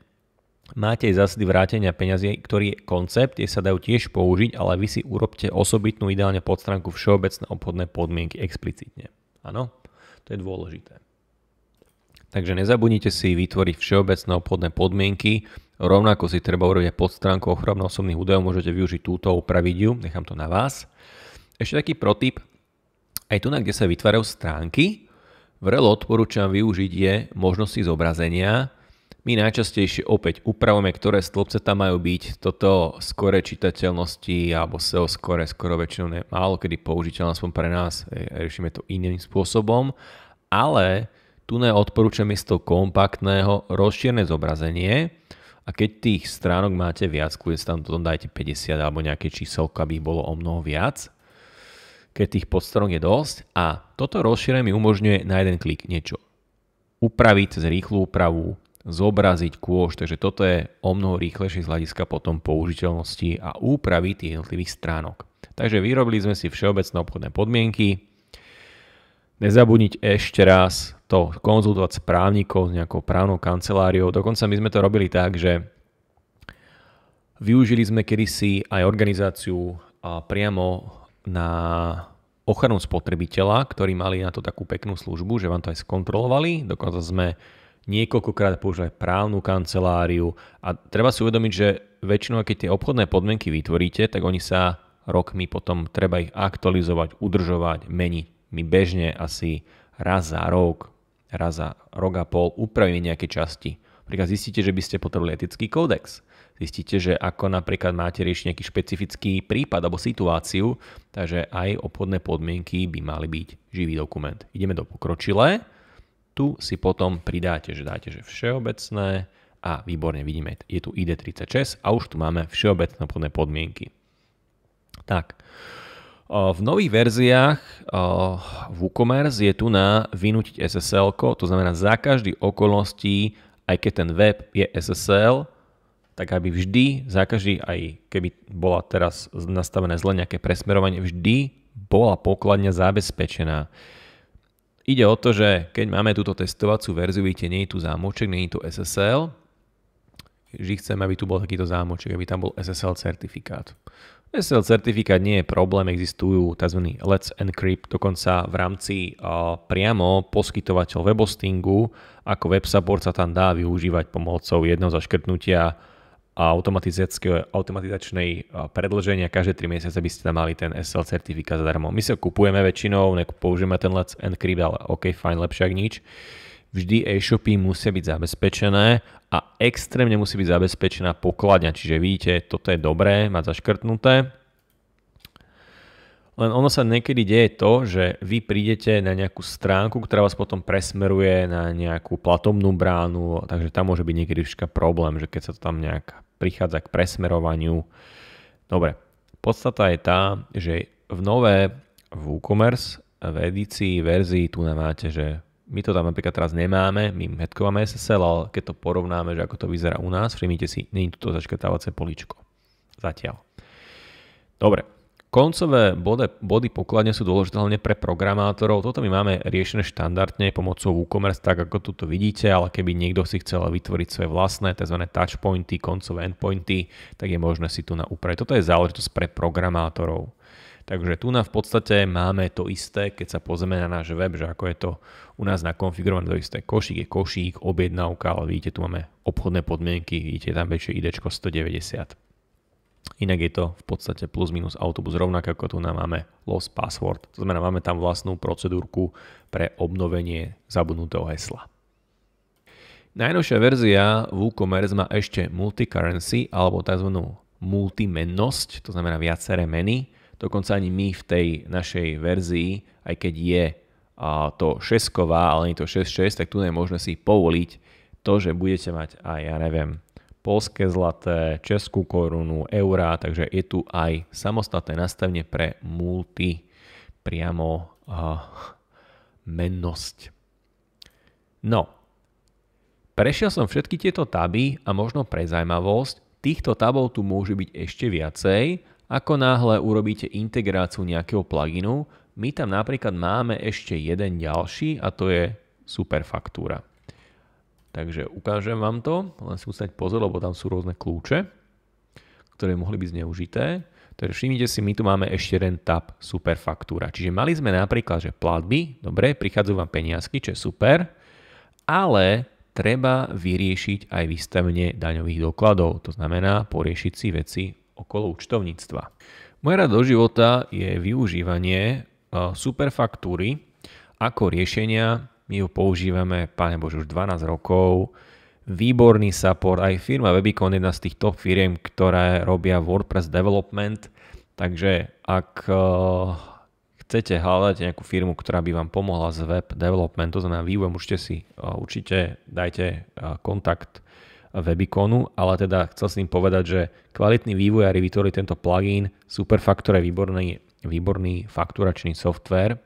Máte aj zásady vrátenia peňazí, ktorý je koncept, tie sa dajú tiež použiť, ale vy si urobte osobitnú ideálne podstránku všeobecné obchodné podmienky explicitne. Áno, to je dôležité. Takže nezabudnite si vytvoriť všeobecné obchodné podmienky, rovnako si treba urobiť pod stránku ochrany osobných údajov, môžete využiť túto, upraviť ju, nechám to na vás. Ešte taký protip, aj tu, na kde sa vytvárajú stránky, vrelo odporúčam využiť je možnosti zobrazenia. My najčastejšie opäť upravujeme, ktoré stĺpce tam majú byť. Toto skore čitateľnosti alebo SEO skore skoro väčšinou je málo kedy použiteľné, aspoň pre nás, e, riešime to iným spôsobom. Ale tu odporúčam miesto kompaktného rozšírne zobrazenie a keď tých stránok máte viac, kľudne tam to dajte 50 alebo nejaké číselko, aby ich bolo o mnoho viac, keď tých podstránok je dosť a toto rozšírenie mi umožňuje na jeden klik niečo upraviť, z rýchlu úpravu, zobraziť kôž, takže toto je o mnoho rýchlejšie z hľadiska potom použiteľnosti a úpravy tých jednotlivých stránok. Takže vyrobili sme si všeobecné obchodné podmienky, nezabudniť ešte raz to konzultovať s právnikou, s nejakou právnou kanceláriou. Dokonca my sme to robili tak, že využili sme kedysi aj organizáciu priamo na ochranu spotrebiteľa, ktorí mali na to takú peknú službu, že vám to aj skontrolovali. Dokonca sme niekoľkokrát použili právnu kanceláriu a treba si uvedomiť, že väčšinou, keď tie obchodné podmienky vytvoríte, tak oni sa rokmi potom treba ich aktualizovať, udržovať, meniť my bežne asi raz za rok, raz za rok a pol upravíme nejaké časti. Napríklad zistíte, že by ste potrebovali etický kódex. Zistíte, že ako napríklad máte riešiť nejaký špecifický prípad alebo situáciu, takže aj obchodné podmienky by mali byť živý dokument. Ideme do pokročilé, tu si potom pridáte, že dáte, že všeobecné a výborne vidíme, je tu ID36 a už tu máme všeobecné obchodné podmienky. Tak, v nových verziách WooCommerce je tu na vynútiť SSL, to znamená za každý okolností, aj keď ten web je SSL, tak aby vždy, za každý, aj keby bola teraz nastavené zle nejaké presmerovanie, vždy bola pokladňa zabezpečená. Ide o to, že keď máme túto testovaciu verziu, vidíte, nie je tu zámoček, nie je tu SSL, že chceme, aby tu bol takýto zámoček, aby tam bol SSL certifikát. SSL certifikát nie je problém, existujú tzv. Let's Encrypt, dokonca v rámci priamo poskytovateľ webhostingu ako web support sa tam dá využívať pomocou jedného zaškrtnutia automatizačnej predlženia. Každé 3 mesiace by ste tam mali ten SL certifikát zadarmo. My sa kupujeme väčšinou, použijeme ten Let's Encrypt, ale OK, fajn, lepšie ak nič vždy e-shopy musia byť zabezpečené a extrémne musí byť zabezpečená pokladňa. Čiže vidíte, toto je dobré, mať zaškrtnuté. Len ono sa niekedy deje to, že vy prídete na nejakú stránku, ktorá vás potom presmeruje na nejakú platobnú bránu, takže tam môže byť niekedy problém, že keď sa to tam nejak prichádza k presmerovaniu. Dobre, podstata je tá, že v nové WooCommerce v edícii, verzii tu máte, že my to tam napríklad teraz nemáme, my hetkováme SSL, ale keď to porovnáme, že ako to vyzerá u nás, všimnite si, není tu to zaškrtávacie políčko. Zatiaľ. Dobre, Koncové body, body pokladne sú dôležité hlavne pre programátorov. Toto my máme riešené štandardne pomocou WooCommerce, tak ako tu to vidíte, ale keby niekto si chcel vytvoriť svoje vlastné tzv. touchpointy, koncové endpointy, tak je možné si tu na Toto je záležitosť pre programátorov. Takže tu na v podstate máme to isté, keď sa pozrieme na náš web, že ako je to u nás nakonfigurované to isté. Košík je košík, objednávka, ale vidíte, tu máme obchodné podmienky, vidíte tam väčšie ID 190. Inak je to v podstate plus minus autobus rovnako ako tu nám máme lost password. To znamená, máme tam vlastnú procedúrku pre obnovenie zabudnutého hesla. Najnovšia verzia WooCommerce má ešte multicurrency alebo tzv. multimennosť, to znamená viaceré meny. Dokonca ani my v tej našej verzii, aj keď je to 6 ale nie to 6-6, tak tu je možné si povoliť to, že budete mať aj, ja neviem, polské zlaté, českú korunu, eurá, takže je tu aj samostatné nastavenie pre multi priamo uh, mennosť. No, prešiel som všetky tieto taby a možno pre zajímavosť, týchto tabov tu môže byť ešte viacej ako náhle urobíte integráciu nejakého pluginu, my tam napríklad máme ešte jeden ďalší a to je superfaktúra. Takže ukážem vám to, len si musíte pozor, lebo tam sú rôzne kľúče, ktoré mohli byť zneužité. Takže všimnite si, my tu máme ešte jeden tab superfaktúra. Čiže mali sme napríklad, že platby, dobre, prichádzajú vám peniazky, čo je super, ale treba vyriešiť aj vystavenie daňových dokladov. To znamená poriešiť si veci okolo účtovníctva. Moja rada do života je využívanie e, superfaktúry ako riešenia. My ju používame, páne Bože, už 12 rokov. Výborný support, aj firma Webicon, jedna z tých top firiem, ktoré robia WordPress development. Takže ak e, chcete hľadať nejakú firmu, ktorá by vám pomohla s web development, to znamená vývojom, určite si e, určite dajte kontakt webikonu, ale teda chcel som im povedať, že kvalitní vývojári vytvorili tento plugin, Superfactor je výborný, výborný fakturačný software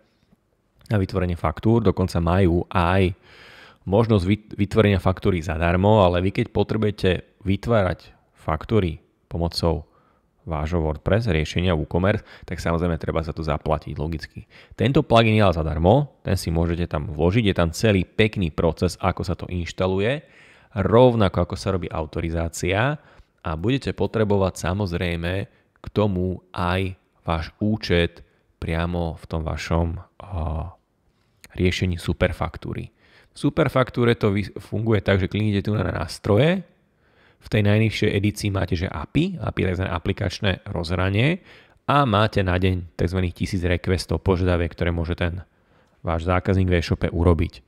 na vytvorenie faktúr, dokonca majú aj možnosť vytvorenia faktúry zadarmo, ale vy keď potrebujete vytvárať faktúry pomocou vášho WordPress riešenia WooCommerce, tak samozrejme treba sa to zaplatiť logicky. Tento plugin je ale zadarmo, ten si môžete tam vložiť, je tam celý pekný proces, ako sa to inštaluje rovnako ako sa robí autorizácia a budete potrebovať samozrejme k tomu aj váš účet priamo v tom vašom oh, riešení superfaktúry. V superfaktúre to funguje tak, že kliknete tu na nástroje, v tej najnižšej edícii máte, že API, API je tzv. aplikačné rozhranie a máte na deň tzv. 1000 requestov požiadaviek, ktoré môže ten váš zákazník v e-shope urobiť.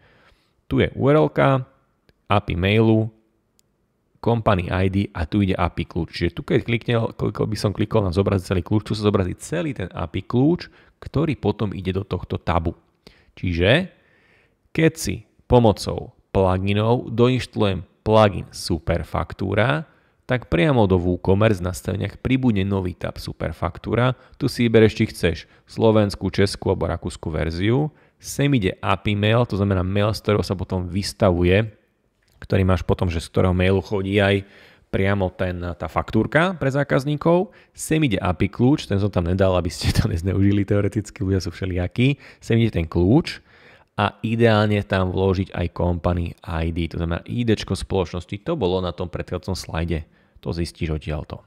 Tu je url API mailu, company ID a tu ide API kľúč. Čiže tu keď kliknel, klikol, by som klikol na zobraziť celý kľúč, tu sa zobrazí celý ten API kľúč, ktorý potom ide do tohto tabu. Čiže keď si pomocou pluginov doinštalujem plugin Superfaktúra, tak priamo do WooCommerce v nastaveniach pribude nový tab Superfaktúra. Tu si vybereš, či chceš slovenskú, českú alebo rakúskú verziu. Sem ide API mail, to znamená mail, z ktorého sa potom vystavuje ktorý máš potom, že z ktorého mailu chodí aj priamo ten, tá faktúrka pre zákazníkov. Sem ide API kľúč, ten som tam nedal, aby ste to nezneužili teoreticky, ľudia sú všelijakí. Sem ide ten kľúč a ideálne tam vložiť aj company ID, to znamená ID spoločnosti. To bolo na tom predchádzajúcom slajde, to zistíš odtiaľto.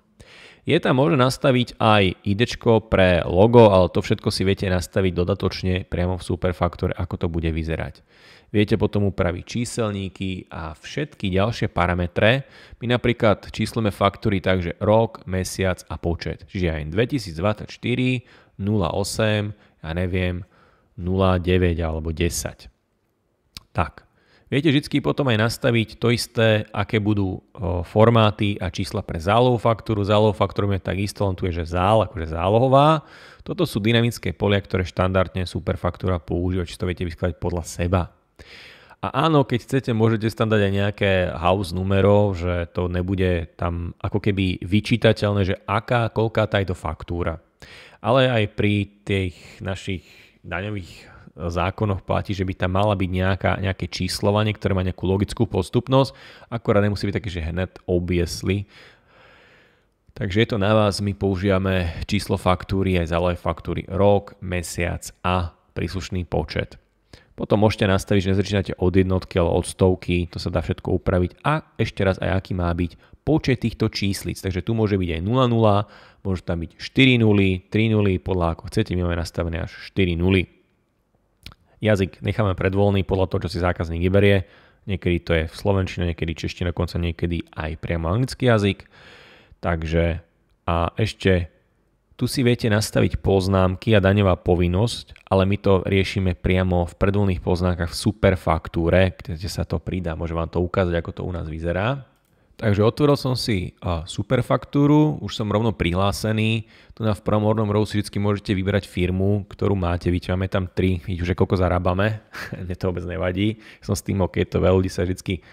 Je tam možné nastaviť aj ID pre logo, ale to všetko si viete nastaviť dodatočne priamo v Superfaktore, ako to bude vyzerať. Viete potom upraviť číselníky a všetky ďalšie parametre. My napríklad čísleme faktory takže rok, mesiac a počet. Čiže aj 2024, 08, ja neviem, 09 alebo 10. Tak. Viete vždy potom aj nastaviť to isté, aké budú formáty a čísla pre zálohovú faktúru. Zálohovú faktúru je takisto, len tu je, že zál, akože zálohová. Toto sú dynamické polia, ktoré štandardne superfaktúra používa, či to viete vyskladať podľa seba. A áno, keď chcete, môžete tam dať aj nejaké house numero, že to nebude tam ako keby vyčítateľné, že aká, koľká tá je to faktúra. Ale aj pri tých našich daňových e, zákonoch platí, že by tam mala byť nejaká, nejaké číslovanie, ktoré má nejakú logickú postupnosť, akorát nemusí byť také, že hned obviesli. Takže je to na vás, my používame číslo faktúry aj zálohy faktúry rok, mesiac a príslušný počet. Potom môžete nastaviť, že nezačínate od jednotky, ale od stovky, to sa dá všetko upraviť. A ešte raz aj aký má byť počet týchto číslic. Takže tu môže byť aj 0,0, môže tam byť 4 nuly, 3 nuly, podľa ako chcete, my máme nastavené až 4 nuly. Jazyk necháme predvoľný podľa toho, čo si zákazník vyberie. Niekedy to je v slovenčine, niekedy čeština, dokonca niekedy aj priamo anglický jazyk. Takže a ešte tu si viete nastaviť poznámky a daňová povinnosť, ale my to riešime priamo v predvolných poznámkach v superfaktúre, kde sa to pridá. Môžem vám to ukázať, ako to u nás vyzerá. Takže otvoril som si superfaktúru, už som rovno prihlásený. Tu na v promornom rohu si vždy môžete vybrať firmu, ktorú máte. Vidíte, máme tam 3, vidíte, že koľko zarábame. Mne to vôbec nevadí. Som s tým OK, to veľa ľudí sa vždy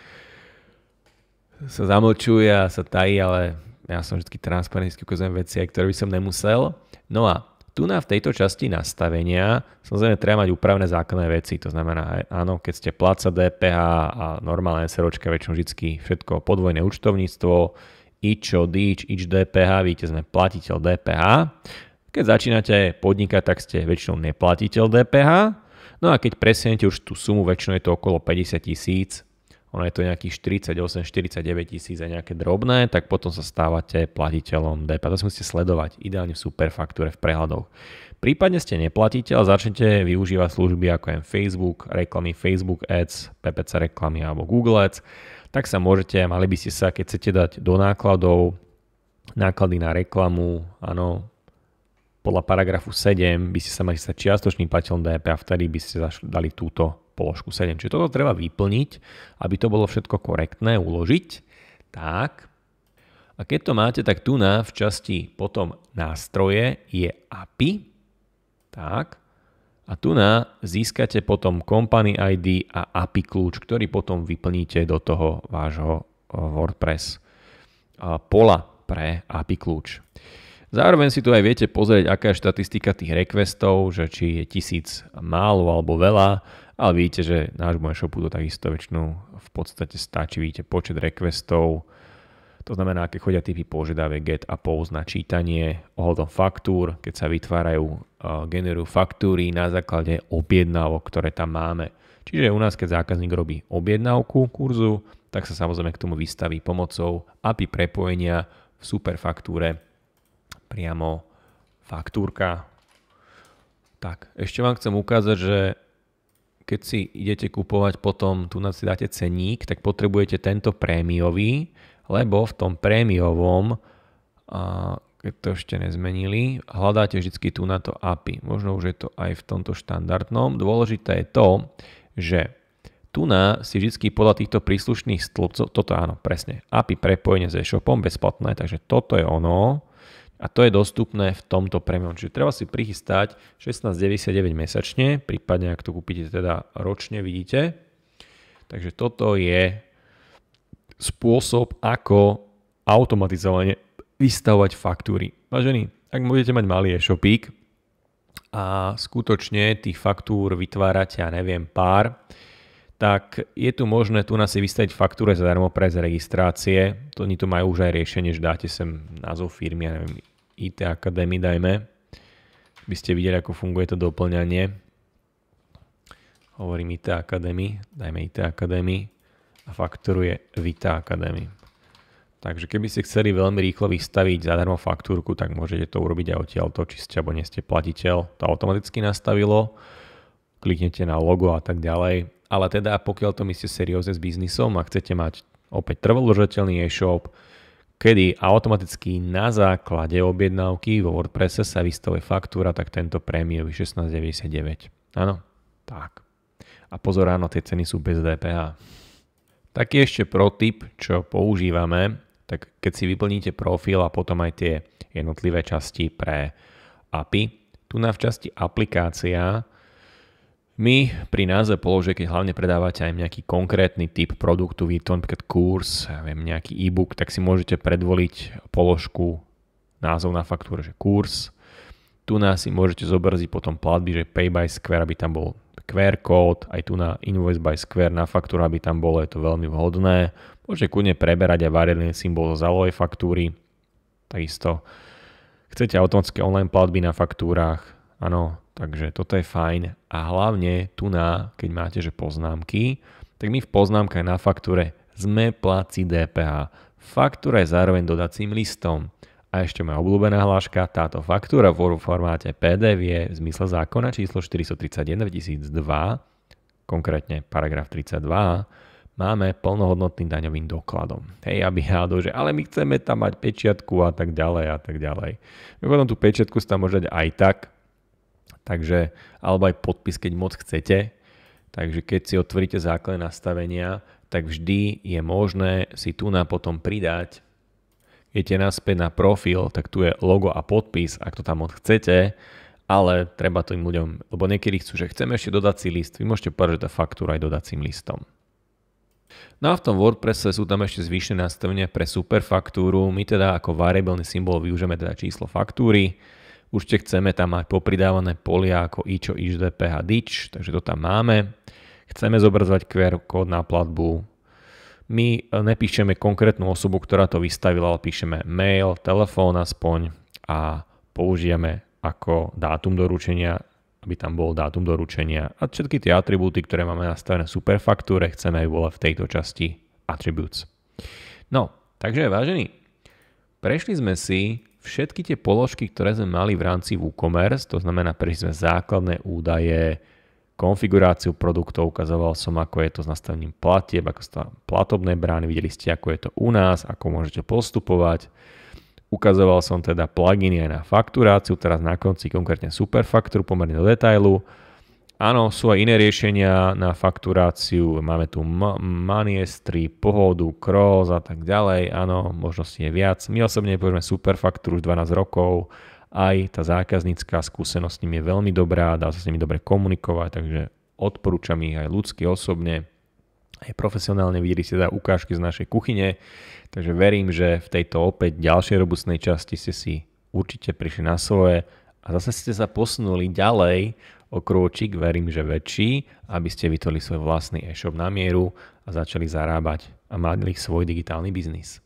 sa zamlčuje a sa tají, ale ja som vždy transparentne ukazujem veci, ktoré by som nemusel. No a tu na v tejto časti nastavenia samozrejme treba mať úpravné základné veci. To znamená, áno, keď ste pláca DPH a normálne SROčka, väčšinou vždy všetko podvojné účtovníctvo, ičo, dič, ič DPH, víte, sme platiteľ DPH. Keď začínate podnikať, tak ste väčšinou neplatiteľ DPH. No a keď presienete už tú sumu, väčšinou je to okolo 50 tisíc, ono je to nejakých 48-49 tisíc a nejaké drobné, tak potom sa stávate platiteľom DPH. To si musíte sledovať ideálne v superfaktúre v prehľadoch. Prípadne ste neplatiteľ a začnete využívať služby ako je Facebook, reklamy Facebook Ads, PPC reklamy alebo Google Ads, tak sa môžete, mali by ste sa, keď chcete dať do nákladov, náklady na reklamu, áno, podľa paragrafu 7 by ste sa mali stať čiastočným platiteľom DPH, vtedy by ste dali túto položku 7. Čiže toto treba vyplniť, aby to bolo všetko korektné, uložiť. Tak. A keď to máte, tak tu na v časti potom nástroje je API. Tak. A tu na získate potom company ID a API kľúč, ktorý potom vyplníte do toho vášho e, WordPress e, pola pre API kľúč. Zároveň si tu aj viete pozrieť, aká je štatistika tých requestov, že či je tisíc málo alebo veľa, ale vidíte, že nášmu e-shopu to takisto väčšinou v podstate stačí. Vidíte počet requestov, to znamená, aké chodia typy požiadavek get a post na čítanie ohľadom faktúr, keď sa vytvárajú, uh, generujú faktúry na základe objednávok, ktoré tam máme. Čiže u nás, keď zákazník robí objednávku kurzu, tak sa samozrejme k tomu vystaví pomocou API prepojenia v superfaktúre priamo faktúrka. Tak, ešte vám chcem ukázať, že keď si idete kupovať potom, tu si dáte ceník, tak potrebujete tento prémiový, lebo v tom prémiovom, keď to ešte nezmenili, hľadáte vždy tu na to API. Možno už je to aj v tomto štandardnom. Dôležité je to, že tu na si vždy podľa týchto príslušných stĺpcov, toto áno, presne, API prepojenie s e-shopom bezplatné, takže toto je ono, a to je dostupné v tomto premium. Čiže treba si prichystať 16,99 mesačne, prípadne ak to kúpite teda ročne, vidíte. Takže toto je spôsob, ako automatizovane vystavovať faktúry. Vážení, ak budete mať malý e-shopík a skutočne tých faktúr vytvárate, ja neviem, pár, tak je tu možné tu si vystaviť faktúre zadarmo pre registrácie. To oni tu majú už aj riešenie, že dáte sem názov firmy, ja neviem, IT Academy, dajme, by ste videli, ako funguje to doplňanie. Hovorím IT Academy, dajme IT Academy a fakturuje Vita Academy. Takže keby ste chceli veľmi rýchlo vystaviť zadarmo faktúrku, tak môžete to urobiť aj odtiaľto, či ste alebo nie ste platiteľ. To automaticky nastavilo, kliknete na logo a tak ďalej. Ale teda pokiaľ to myslíte seriózne s biznisom a chcete mať opäť trvalodržateľný e-shop, kedy automaticky na základe objednávky vo WordPresse sa vystavuje faktúra, tak tento prémiový 16,99. Áno, tak. A pozor, áno, tie ceny sú bez DPH. Taký ešte pro tip, čo používame, tak keď si vyplníte profil a potom aj tie jednotlivé časti pre API, tu na v časti aplikácia my pri názve položiek, keď hlavne predávate aj nejaký konkrétny typ produktu, vy to napríklad kurz, ja viem, nejaký e-book, tak si môžete predvoliť položku názov na faktúre, že kurz. Tu nás si môžete zobraziť potom platby, že pay by square, aby tam bol QR kód, aj tu na invoice by square na faktúru, aby tam bolo, je to veľmi vhodné. Môžete kudne preberať aj variabilný symbol zo zálohovej faktúry, takisto. Chcete automatické online platby na faktúrach, áno, Takže toto je fajn a hlavne tu na, keď máte že poznámky, tak my v poznámkach na faktúre sme placi DPH. Faktúra je zároveň dodacím listom. A ešte moja obľúbená hláška, táto faktúra v formáte PDF je v zmysle zákona číslo 431 2002, konkrétne paragraf 32, máme plnohodnotným daňovým dokladom. Hej, aby hádol, že ale my chceme tam mať pečiatku a tak ďalej a tak ďalej. Mimochodom tú pečiatku sa tam môže dať aj tak, Takže, alebo aj podpis, keď moc chcete. Takže keď si otvoríte základné nastavenia, tak vždy je možné si tu na potom pridať. Idete naspäť na profil, tak tu je logo a podpis, ak to tam moc chcete, ale treba tým ľuďom, lebo niekedy chcú, že chceme ešte dodací list, vy môžete povedať, že tá faktúra je dodacím listom. No a v tom WordPresse sú tam ešte zvyšné nastavenia pre super faktúru. My teda ako variabilný symbol využijeme teda číslo faktúry. Určite chceme tam mať popridávané polia ako ičo, ič, DPH, dič, takže to tam máme. Chceme zobrazovať QR kód na platbu. My e, nepíšeme konkrétnu osobu, ktorá to vystavila, ale píšeme mail, telefón aspoň a použijeme ako dátum doručenia, aby tam bol dátum doručenia a všetky tie atribúty, ktoré máme nastavené v superfaktúre, chceme aj vole v tejto časti attributes. No, takže vážení, prešli sme si všetky tie položky, ktoré sme mali v rámci WooCommerce, to znamená, prešli sme základné údaje, konfiguráciu produktov, ukazoval som, ako je to s nastavením platieb, ako sú tam platobné brány, videli ste, ako je to u nás, ako môžete postupovať. Ukazoval som teda pluginy aj na fakturáciu, teraz na konci konkrétne superfaktúru pomerne do detailu. Áno, sú aj iné riešenia na fakturáciu. Máme tu Maniestri, Pohodu, Cross a tak ďalej. Áno, možností je viac. My osobne super faktúru už 12 rokov. Aj tá zákaznícká skúsenosť s nimi je veľmi dobrá, dá sa s nimi dobre komunikovať, takže odporúčam ich aj ľudsky osobne. Aj profesionálne videli ste teda ukážky z našej kuchyne, takže verím, že v tejto opäť ďalšej robustnej časti ste si určite prišli na svoje a zase ste sa posunuli ďalej o krôčik, verím, že väčší, aby ste vytvorili svoj vlastný e-shop na mieru a začali zarábať a mali svoj digitálny biznis.